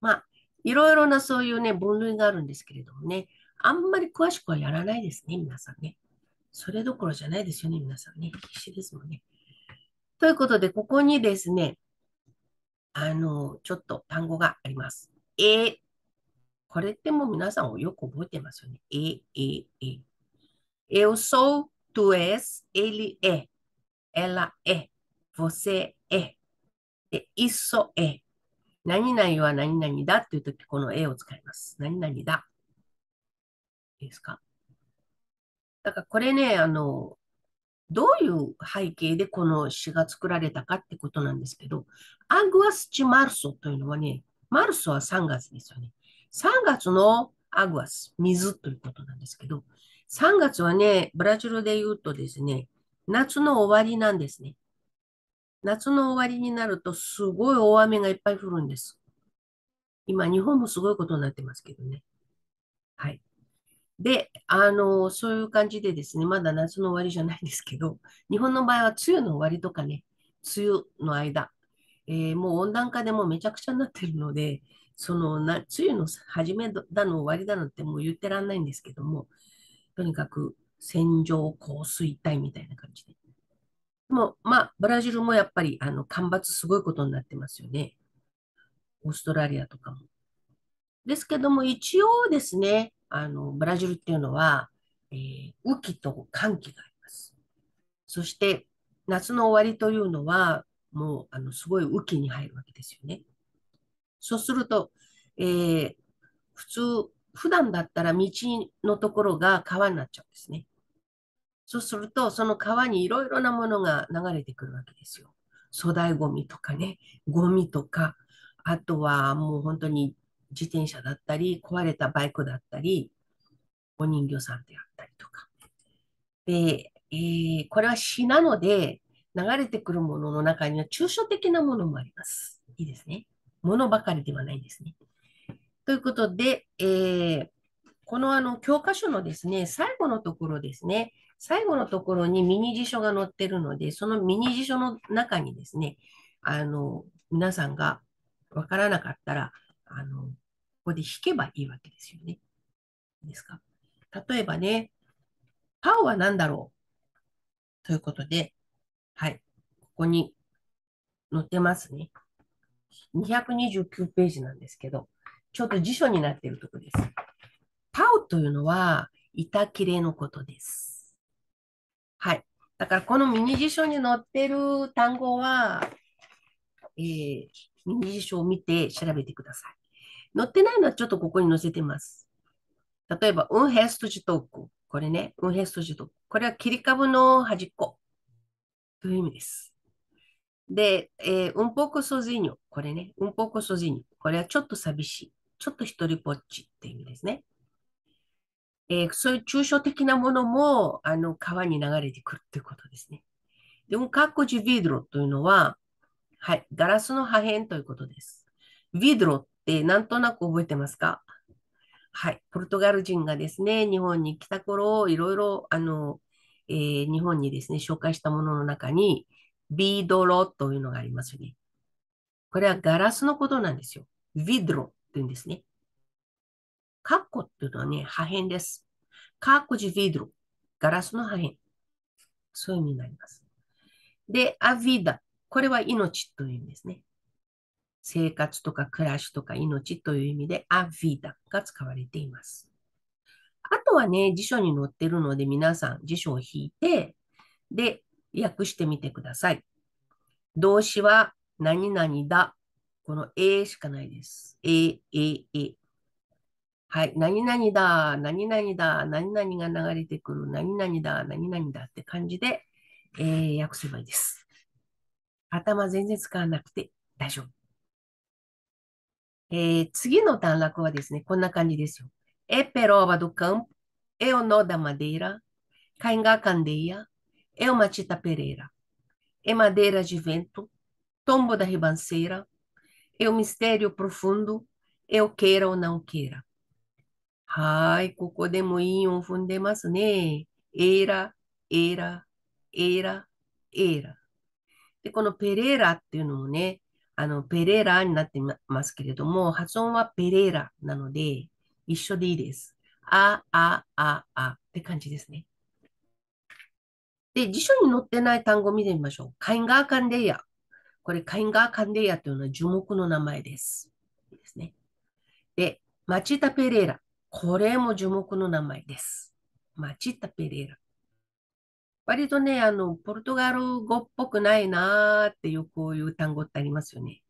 まあ、いろいろなそういうね、分類があるんですけれどもね、あんまり詳しくはやらないですね、皆さんね。それどころじゃないですよね、皆さんね。必死ですもんね。ということで、ここにですね、あの、ちょっと単語があります。え、これってもう皆さんよく覚えてますよね。え、え、え。Eu sou, tu és, ele é, ela é, você é, で、isso é。何々は何々だっていうとき、この A を使います。何々だ。いいですかだからこれね、あの、どういう背景でこの詩が作られたかってことなんですけど、アグアスチマルソというのはね、マルソは3月ですよね。3月のアグアス、水ということなんですけど、3月はね、ブラジルで言うとですね、夏の終わりなんですね。夏の終わりになるとすごい大雨がいっぱい降るんです。今、日本もすごいことになってますけどね。はい。で、あの、そういう感じでですね、まだ夏の終わりじゃないんですけど、日本の場合は梅雨の終わりとかね、梅雨の間、えー、もう温暖化でもめちゃくちゃになってるので、そのな梅雨の始めだの終わりだのってもう言ってらんないんですけども、とにかく線状降水帯みたいな感じで。もう、まあ、ブラジルもやっぱりあの干ばつすごいことになってますよね。オーストラリアとかも。ですけども、一応ですね、あの、ブラジルっていうのは、えー、雨季と寒季があります。そして、夏の終わりというのは、もう、あの、すごい雨季に入るわけですよね。そうすると、えー、普通、普段だったら道のところが川になっちゃうんですね。そうすると、その川にいろいろなものが流れてくるわけですよ。粗大ごみとかね、ごみとか、あとはもう本当に自転車だったり、壊れたバイクだったり、お人形さんであったりとか。で、えー、これは詩なので、流れてくるものの中には抽象的なものもあります。いいですね。ものばかりではないですね。ということで、えー、このあの教科書のですね、最後のところですね、最後のところにミニ辞書が載ってるので、そのミニ辞書の中にですね、あの皆さんが分からなかったら、あの、ここで弾けばいいわけですよね。ですか例えばね、パオは何だろうということで、はい、ここに載ってますね。229ページなんですけど、ちょっと辞書になっているところです。パオというのは、板切れのことです。はい。だから、このミニ辞書に載ってる単語は、えー、ミニ辞書を見て調べてください。載ってないのはちょっとここに載せてます。例えば、うんへすとトーク。これね、うんへすとトーク。これは切り株の端っこ。という意味です。で、えー、うんぽこそじにょ。これね、うんぽこそじにょ。これはちょっと寂しい。ちょっと一人ぼっちっていう意味ですね。えー、そういう抽象的なものも、あの、川に流れてくるということですね。で、うんかっこじビードロというのは、はい、ガラスの破片ということです。ビードロってなんとなく覚えてますかはい、ポルトガル人がですね、日本に来た頃、いろいろ、あの、えー、日本にですね、紹介したものの中に、ビードロというのがありますよね。これはガラスのことなんですよ。ビドロって言うんですね。カッコっていうのはね、破片です。カッコジビドロ。ガラスの破片。そういう意味になります。で、アビダ。これは命という意味ですね。生活とか暮らしとか命という意味でアヴィダが使われています。あとはね、辞書に載ってるので皆さん辞書を引いて、で、訳してみてください。動詞は何々だ。この A しかないです。A、A、A。はい。何々だ、何々だ、何々が流れてくる、何々だ、何々だって感じで、えー、訳せばいいです。頭全然使わなくて大丈夫。えー、次の段落はですね、こんな感じですよ。É peroba do campo, eu nó da madeira, caingá candeia, é uma tita pereira, é madeira de vento, tombo da ribanceira, é o mistério profundo, eu queira ou não queira. はい、ここでも韻を踏んでますね。エラ、エラ、エラ、エラ。で、このペレーラっていうのもね、あの、ペレーラになってますけれども、発音はペレーラなので、一緒でいいです。あ、あ、あ、あって感じですね。で、辞書に載ってない単語を見てみましょう。カインガーカンデイヤ。これ、カインガーカンデイヤというのは樹木の名前です。ですね。で、マチタペレーラ。これも樹木の名前です。マチタペレーラ。割とね、あの、ポルトガル語っぽくないなーっていうこういう単語ってありますよね。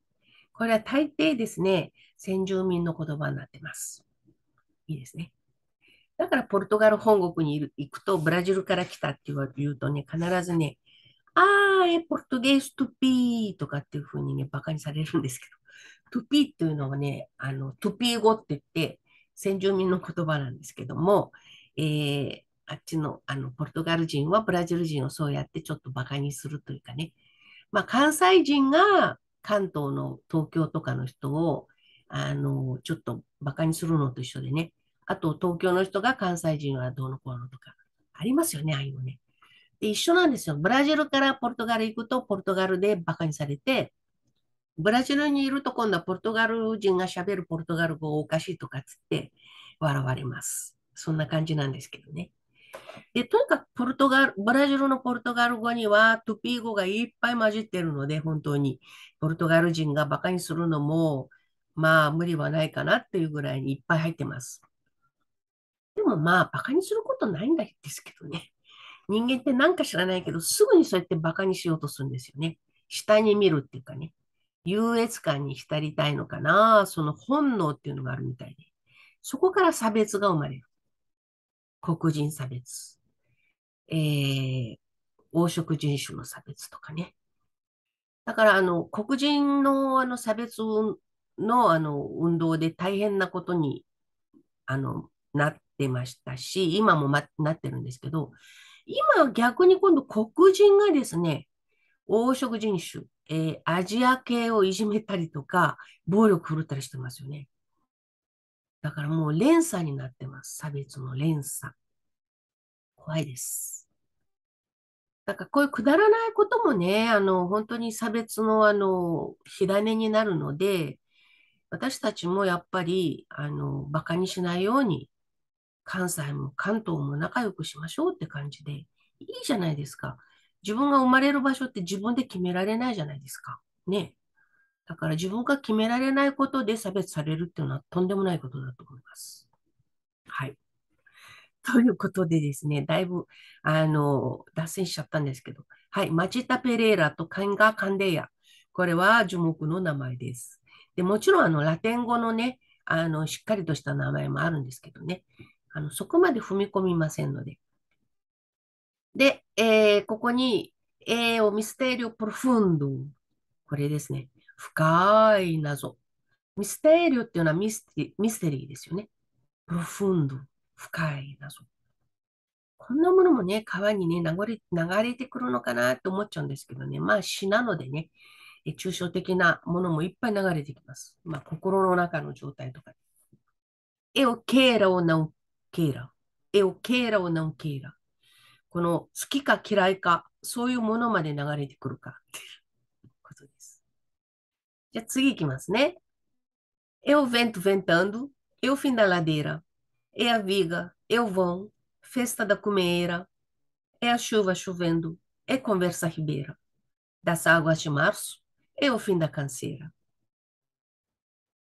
これは大抵ですね、先住民の言葉になってます。いいですね。だからポルトガル本国にいる行くと、ブラジルから来たって言うとね、必ずね、あー、え、ポルトゲーストピーとかっていうふうにね、バカにされるんですけど、トゥピーっていうのはね、あの、トゥピー語って言って、先住民の言葉なんですけども、えー、あっちのあのポルトガル人はブラジル人をそうやってちょっとバカにするというかね、まあ、関西人が関東の東京とかの人をあのちょっとバカにするのと一緒でね、あと東京の人が関西人はどうのこうのとか、ありますよね、ああいうのね。で、一緒なんですよ。ブラジルからポルトガル行くと、ポルトガルでバカにされて、ブラジルにいると今度はポルトガル人が喋るポルトガル語おかしいとかつって笑われます。そんな感じなんですけどね。で、とにかくポルトガル、ブラジルのポルトガル語にはトゥピー語がいっぱい混じってるので、本当に、ポルトガル人がバカにするのも、まあ無理はないかなっていうぐらいにいっぱい入ってます。でもまあ、バカにすることないんですけどね。人間ってなんか知らないけど、すぐにそうやってバカにしようとするんですよね。下に見るっていうかね。優越感に浸りたいのかな、その本能っていうのがあるみたいで。そこから差別が生まれる。黒人差別、えー、黄色人種の差別とかね。だから、あの、黒人のあの差別のあの運動で大変なことにあのなってましたし、今も、ま、なってるんですけど、今逆に今度黒人がですね、黄色人種、えー、アジア系をいじめたりとか、暴力振るったりしてますよね。だからもう連鎖になってます。差別の連鎖。怖いです。だからこういうくだらないこともね、あの、本当に差別の、あの、火種になるので、私たちもやっぱり、あの、馬鹿にしないように、関西も関東も仲良くしましょうって感じで、いいじゃないですか。自分が生まれる場所って自分で決められないじゃないですか。ね。だから自分が決められないことで差別されるっていうのはとんでもないことだと思います。はい。ということでですね、だいぶ、あの、脱線しちゃったんですけど、はい、マチタ・ペレーラとカンガ・カンデイア。これは樹木の名前です。でもちろん、あの、ラテン語のね、あの、しっかりとした名前もあるんですけどね、あのそこまで踏み込みませんので。で、えー、ここに、えー、おミステリオ・プロフンド。これですね。深い謎。ミステリオっていうのはミステミステリーですよね。プロフンド、深い謎。こんなものもね、川にね、流れ流れてくるのかなと思っちゃうんですけどね、まあ詩なのでね、え抽象的なものもいっぱい流れてきます。まあ心の中の状態とか。絵をケーラ r o n ã ーラ。u e を r a Eu q u e r この好きか嫌いか、そういうものまで流れてくるか。É o né? vento ventando, é o fim da ladeira, é a viga, é o vão, festa da cumeira, é a chuva chovendo, é conversa ribeira. Das águas de março, é o fim da canseira.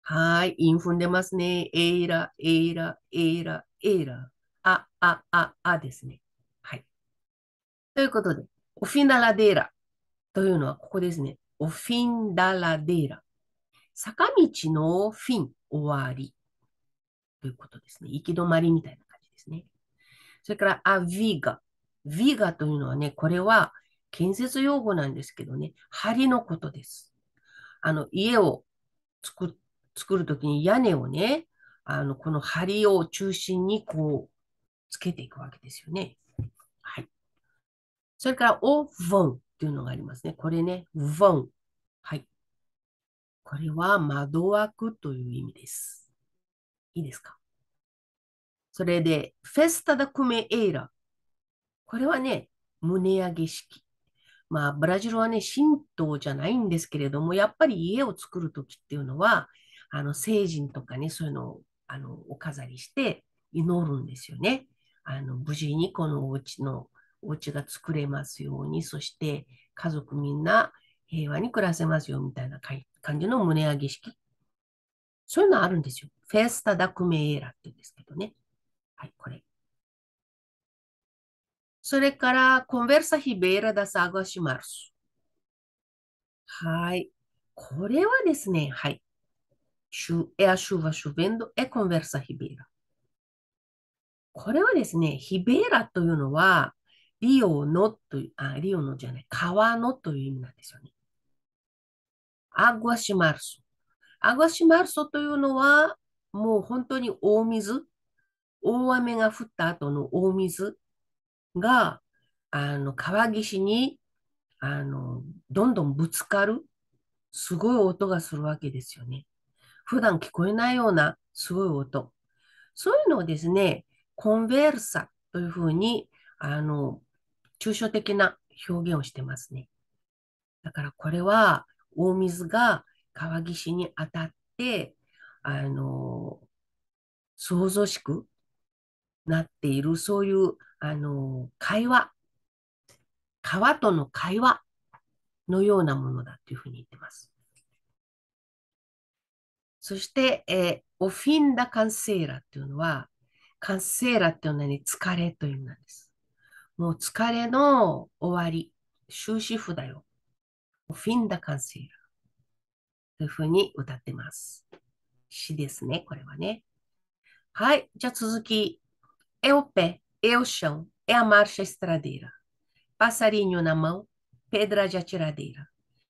はい、インフンでますね。エイラ、エイラ、エイラ、エイラ。あ、あ、あ、あですね。はい。ということで、おフィナラデーラというのはここですね。オフィンダラデラ。坂道のフィン、終わり。ということですね。行き止まりみたいな感じですね。それから、アーガ。ヴーガというのはね、これは建設用語なんですけどね、梁のことです。あの、家を作作るときに屋根をね、あの、この梁を中心にこう、つけていくわけですよね。はい。それから、オフォン。っていうのがありますね。これね、ウォン。はい。これは窓枠という意味です。いいですかそれで、フェスタダクメエイラ。これはね、胸上げ式。まあ、ブラジルはね、神道じゃないんですけれども、やっぱり家を作るときっていうのは、あの、聖人とかね、そういうのを、あの、お飾りして祈るんですよね。あの、無事にこのお家のお家が作れますように、そして家族みんな平和に暮らせますよみたいな感じの胸上げ式。そういうのあるんですよ。フェスタ・ダクメエラって言うんですけどね。はい、これ。それから、コンベルサ・ヒベーラ・ダ・サーガシマルス。はい。これはですね、はい。エア・シュヴシュベンド・エ・コンベルサ・ヒベーラ。これはですね、ヒベーラというのは、リオのという、あ、リオのじゃない、川のという意味なんですよね。アグアシマルソ。アグアシマルソというのは、もう本当に大水、大雨が降った後の大水が、あの、川岸に、あの、どんどんぶつかる、すごい音がするわけですよね。普段聞こえないような、すごい音。そういうのをですね、コンベルサというふうに、あの、抽象的な表現をしてますね。だからこれは大水が川岸に当たって、あの、想像しくなっている、そういう、あの、会話、川との会話のようなものだというふうに言ってます。そして、えー、オフィンダ・カンセーラっていうのは、カンセーラっていうのは、ね、疲れという意味なんです。É o pé, é o chão, é a marcha estradeira. Passarinho na mão, pedra de atiradeira.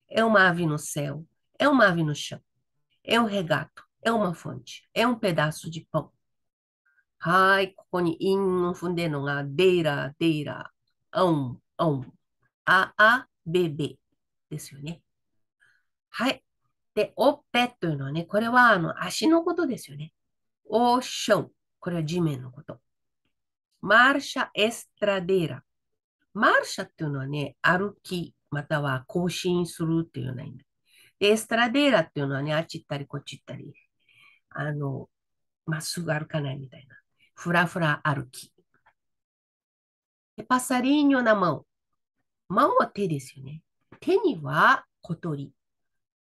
É uma ave no céu, é uma ave no chão. É um regato, é uma fonte, é um pedaço de pão. はい、ここにインを踏んでるのが、デイラ、ー、デイラ、ー、オン、オン、あ、あ、ベベですよね。はい。で、オッペというのはね、これはあの足のことですよね。オーション、これは地面のこと。マルシャ・エストラデイラ。マルシャっていうのはね、歩き、または更新するっていうような意味。で、エストラデイラっていうのはね、あっち行ったりこっち行ったり、あの、まっすぐ歩かないみたいな。ふらふら歩き。パサリーニョなママオは手ですよね。手には小鳥。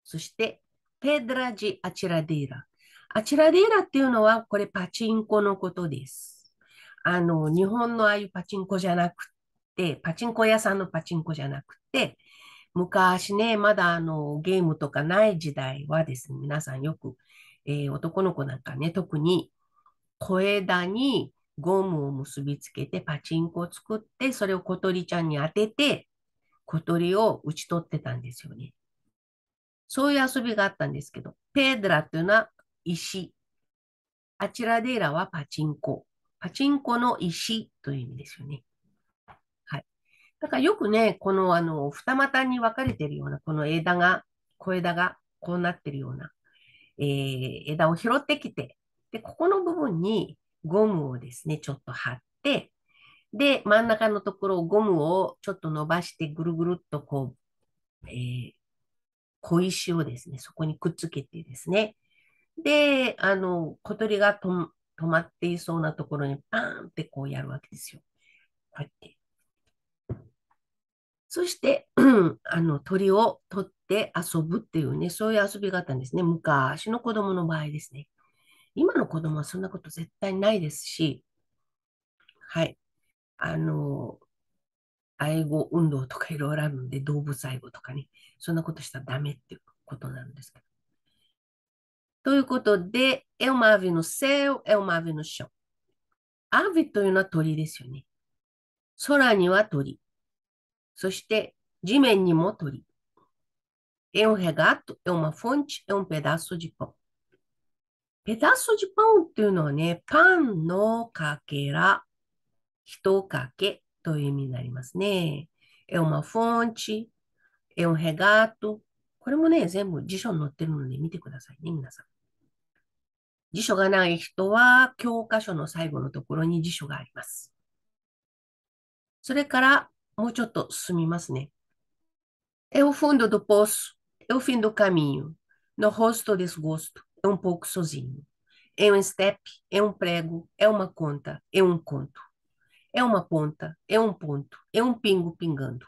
そして、ペドラジ・アチラデーラ。アチラデーラっていうのは、これパチンコのことです。あの、日本のああいうパチンコじゃなくて、パチンコ屋さんのパチンコじゃなくて、昔ね、まだあのゲームとかない時代はですね、皆さんよく、えー、男の子なんかね、特に小枝にゴムを結びつけてパチンコを作って、それを小鳥ちゃんに当てて、小鳥を打ち取ってたんですよね。そういう遊びがあったんですけど、ペードラっていうのは石。あちらでらはパチンコ。パチンコの石という意味ですよね。はい。だからよくね、このあの、二股に分かれてるような、この枝が、小枝がこうなってるような、えー、枝を拾ってきて、で、ここの部分にゴムをですね、ちょっと貼って、で、真ん中のところをゴムをちょっと伸ばしてぐるぐるっとこう、えー、小石をですね、そこにくっつけてですね、で、あの、小鳥がと止まっていそうなところにバーンってこうやるわけですよ。こうやって。そして、あの鳥を取って遊ぶっていうね、そういう遊び方ですね。昔の子供の場合ですね。今の子供はそんなこと絶対ないですし、はい。あの、愛護運動とかいろいろあるので、動物愛護とかに、ね、そんなことしたらダメっていうことなんですけど。ということで、エオマーヴ v の no céu, é uma ave ヴィというのは鳥ですよね。空には鳥。そして地面にも鳥。エオヘガと、g a t フォンチ、a fonte, é um ペダソジパンっていうのはね、パンのかけら、人かけという意味になりますね。エオマフォンチ、エオヘガート。これもね、全部辞書に載ってるので見てくださいね、皆さん。辞書がない人は、教科書の最後のところに辞書があります。それから、もうちょっと進みますね。É o fundo do poço, é o fim do c a m i é um pouco sozinho. É um step, é um prego, é uma conta, é um conto. É uma ponta, é um p o n t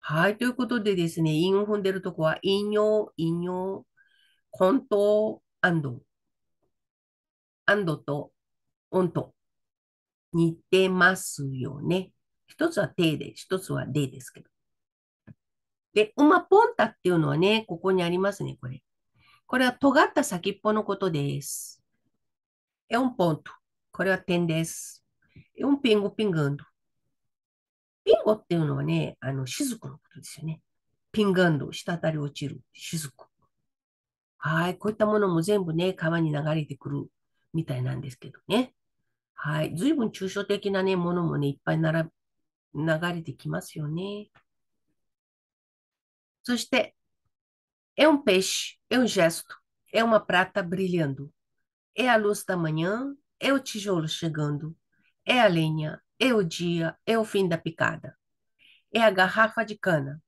はい、ということでですね、インを踏んでるとこは、インヨ、インヨ、コント、アンド。アンドと、オンと。似てますよね。一つは手で、一つはでですけど。で、うまポンタっていうのはね、ここにありますね、これ。これは尖った先っぽのことです。え um p o これは点です。え um pingo p i ピンゴっていうのはね、あの、雫のことですよね。ピンガンド、滴り落ちる、雫。はい、こういったものも全部ね、川に流れてくるみたいなんですけどね。はい、随分抽象的なね、ものもね、いっぱいなら流れてきますよね。そして、É um peixe, é um gesto, é uma prata brilhando. É a luz da manhã, é o tijolo chegando. É a lenha, é o dia, é o fim da picada. É a garrafa de cana,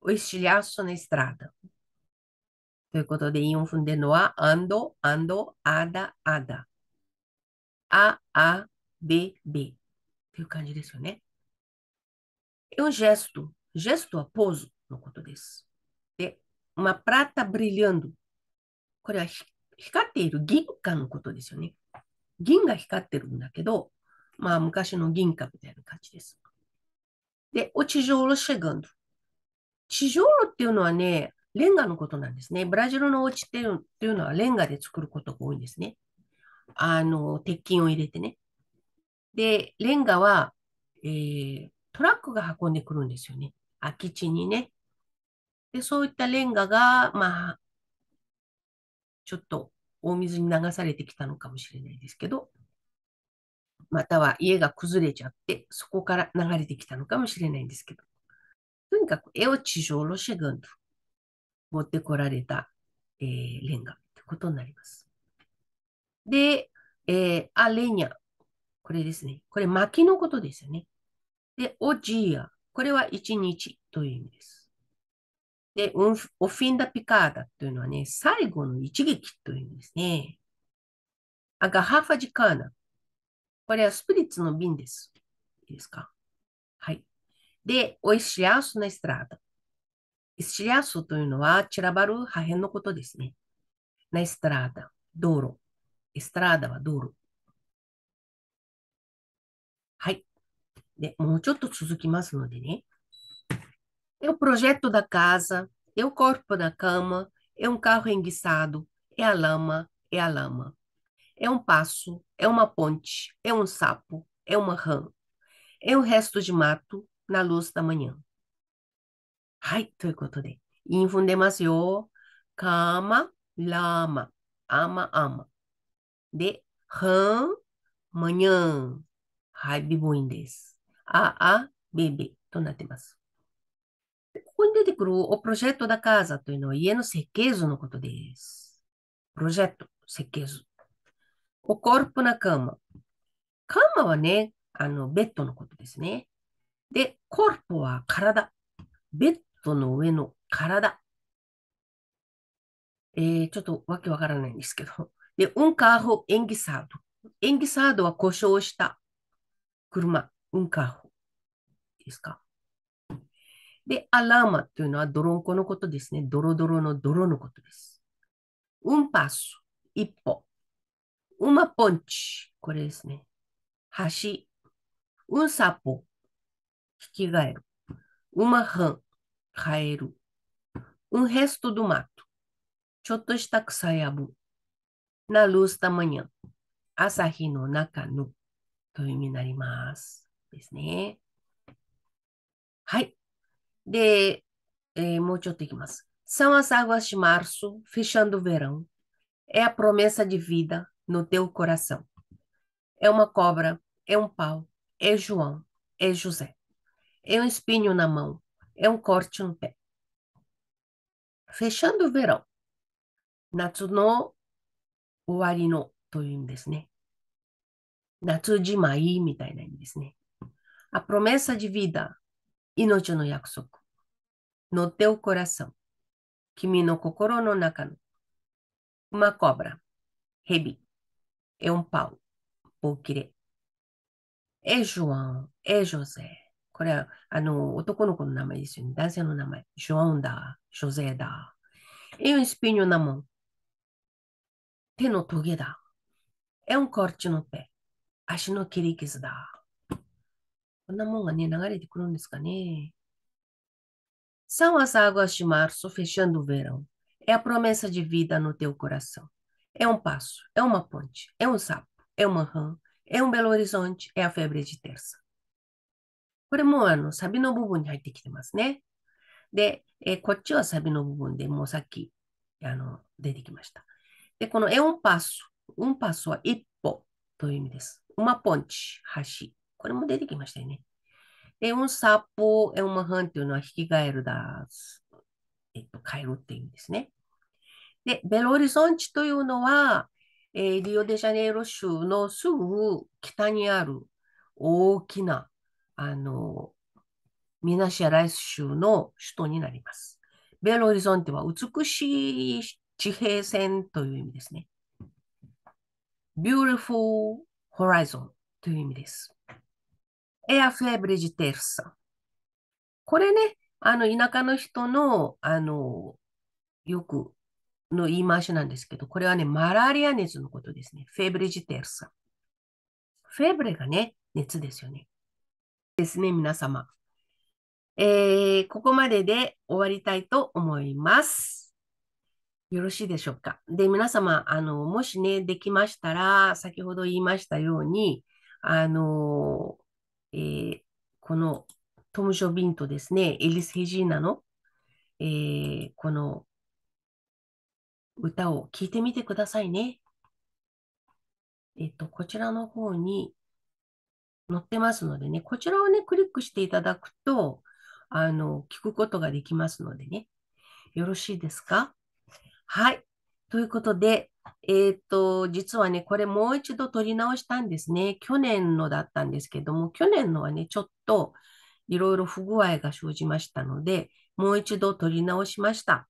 o estilhaço na estrada. Então, um ando, ando, ada, ada. A, A, B, B. Né? É um gesto, gesto aposo desse. まあ、プラタ・ブリリアンド。これは光っている銀貨のことですよね。銀が光ってるんだけど、まあ、昔の銀貨みたいな感じです。で、お地上のシェガンド。地上路っていうのはね、レンガのことなんですね。ブラジルのお家っていうのはレンガで作ることが多いんですね。あの、鉄筋を入れてね。で、レンガは、えー、トラックが運んでくるんですよね。空き地にね。で、そういったレンガが、まあ、ちょっと大水に流されてきたのかもしれないですけど、または家が崩れちゃって、そこから流れてきたのかもしれないんですけど、とにかく絵を地上ロシア軍と持ってこられた、えー、レンガということになります。で、えー、アレニャ、これですね。これ薪のことですよね。で、オジーヤ、これは一日という意味です。で、オフィンダ・ピカーダというのはね、最後の一撃というんですね。アガハファジカーナ。これはスピリッツの瓶です。いいですかはい。で、オイシアスのエストラーダ。エスリアスというのは散らばる破片のことですね。ナエストラーダ、道路。エストラーダは道路。はい。で、もうちょっと続きますのでね。É o projeto da casa, é o corpo na cama, é um carro enguiçado, é a lama, é a lama. É um passo, é uma ponte, é um sapo, é uma rã. É um resto de mato na luz da manhã. de. cama, lama, ama, ama. manhã, a a, はい。ということで、インフン出ますよ。カーマ、ラーマ、アマ、アマ。で、はん、まにゃん。はい、ビボインです。あ、あ、ベベとなってます。ここに出てくるおプロジェクトだカーザというのは家の設計図のことです。プロジェクト、設計図。おコルプなカーマ。カーマはね、あの、ベッドのことですね。で、コルプは体。ベッドの上の体。えー、ちょっとわけわからないんですけど。で、ウンカーホ、エンギサード。エンギサードは故障した車。ウンカーホ。いいですかで、アラーマというのは泥んこのことですね。ドロドロの泥のことです。うんぱス、一歩。うまぽんち、これですね。橋。うんさぽ、引きえる。うまはん、変える。うんへスとどまと。ちょっとした草やぶ。なルースタマニャン。朝日の中のという意味になります。ですね。はい。de eh, Mucho Timas. São as águas de março, fechando o verão. É a promessa de vida no teu coração. É uma cobra, é um pau, é João, é José. É um espinho na mão, é um corte no pé. Fechando o verão. Natsu no owari no というんですね。夏じまいみたいな意味ですね。A promessa de vida, 命の約束。no teu coração. Kimi no kokoro no naka no. Uma cobra. hebi, É um pau. Bokire. É João. É José. É um espinho na mão. Te no toge da. É um corte no pé. 足の切り傷だ。こんなもんがね、流れてくるんですかね。são as águas de março fechando o verão. É a promessa de vida no teu coração. É um passo, é uma ponte, é um sapo, é uma rã, é um Belo Horizonte, é a febre de terça. これもあのサビの部分に入ってきてますね。で、えー、こっちはサビの部分でもうさっきあの出てきました。で、このエオンパス、ウンパスは一歩という意味です。馬ポンチ、橋。これも出てきましたよね。で、u ンサ a p o é uma r というのはヒきガエルだ、えっと、カエルって意味ですね。で、ベロリソンチというのは、えー、リオデジャネイロ州のすぐ北にある大きな、あの、ミナシアライス州の首都になります。ベロリゾンテは美しい地平線という意味ですね。Beautiful Horizon という意味です。エアフェブレジテルサ。これね、あの、田舎の人の、あの、よくの言い回しなんですけど、これはね、マラリア熱のことですね。フェブレジテルサ。フェブレがね、熱ですよね。ですね、皆様。えー、ここまでで終わりたいと思います。よろしいでしょうか。で、皆様、あの、もしね、できましたら、先ほど言いましたように、あの、えー、このトム・ショビンとですね、エリス・ヘジーナの、えー、この歌を聴いてみてくださいね。えっと、こちらの方に載ってますのでね、こちらをね、クリックしていただくと、あの、聞くことができますのでね。よろしいですかはい。ということで、えっ、と、実はね、これもう一度取り直したんですね。去年のだったんですけども、去年のはね、ちょっといろいろ不具合が生じましたので、もう一度取り直しました。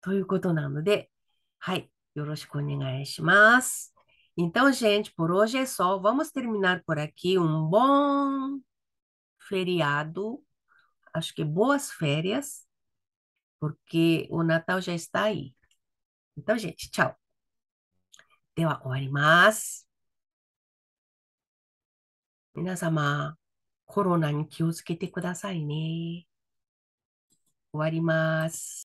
ということなので、はい、よろしくお願いします。Então, gente, por hoje é só. Vamos terminar por aqui. Um bom feriado. Acho que boas férias, porque o Natal já está aí. 後押ししちゃう。では終わります。皆様、コロナに気をつけてくださいね。終わります。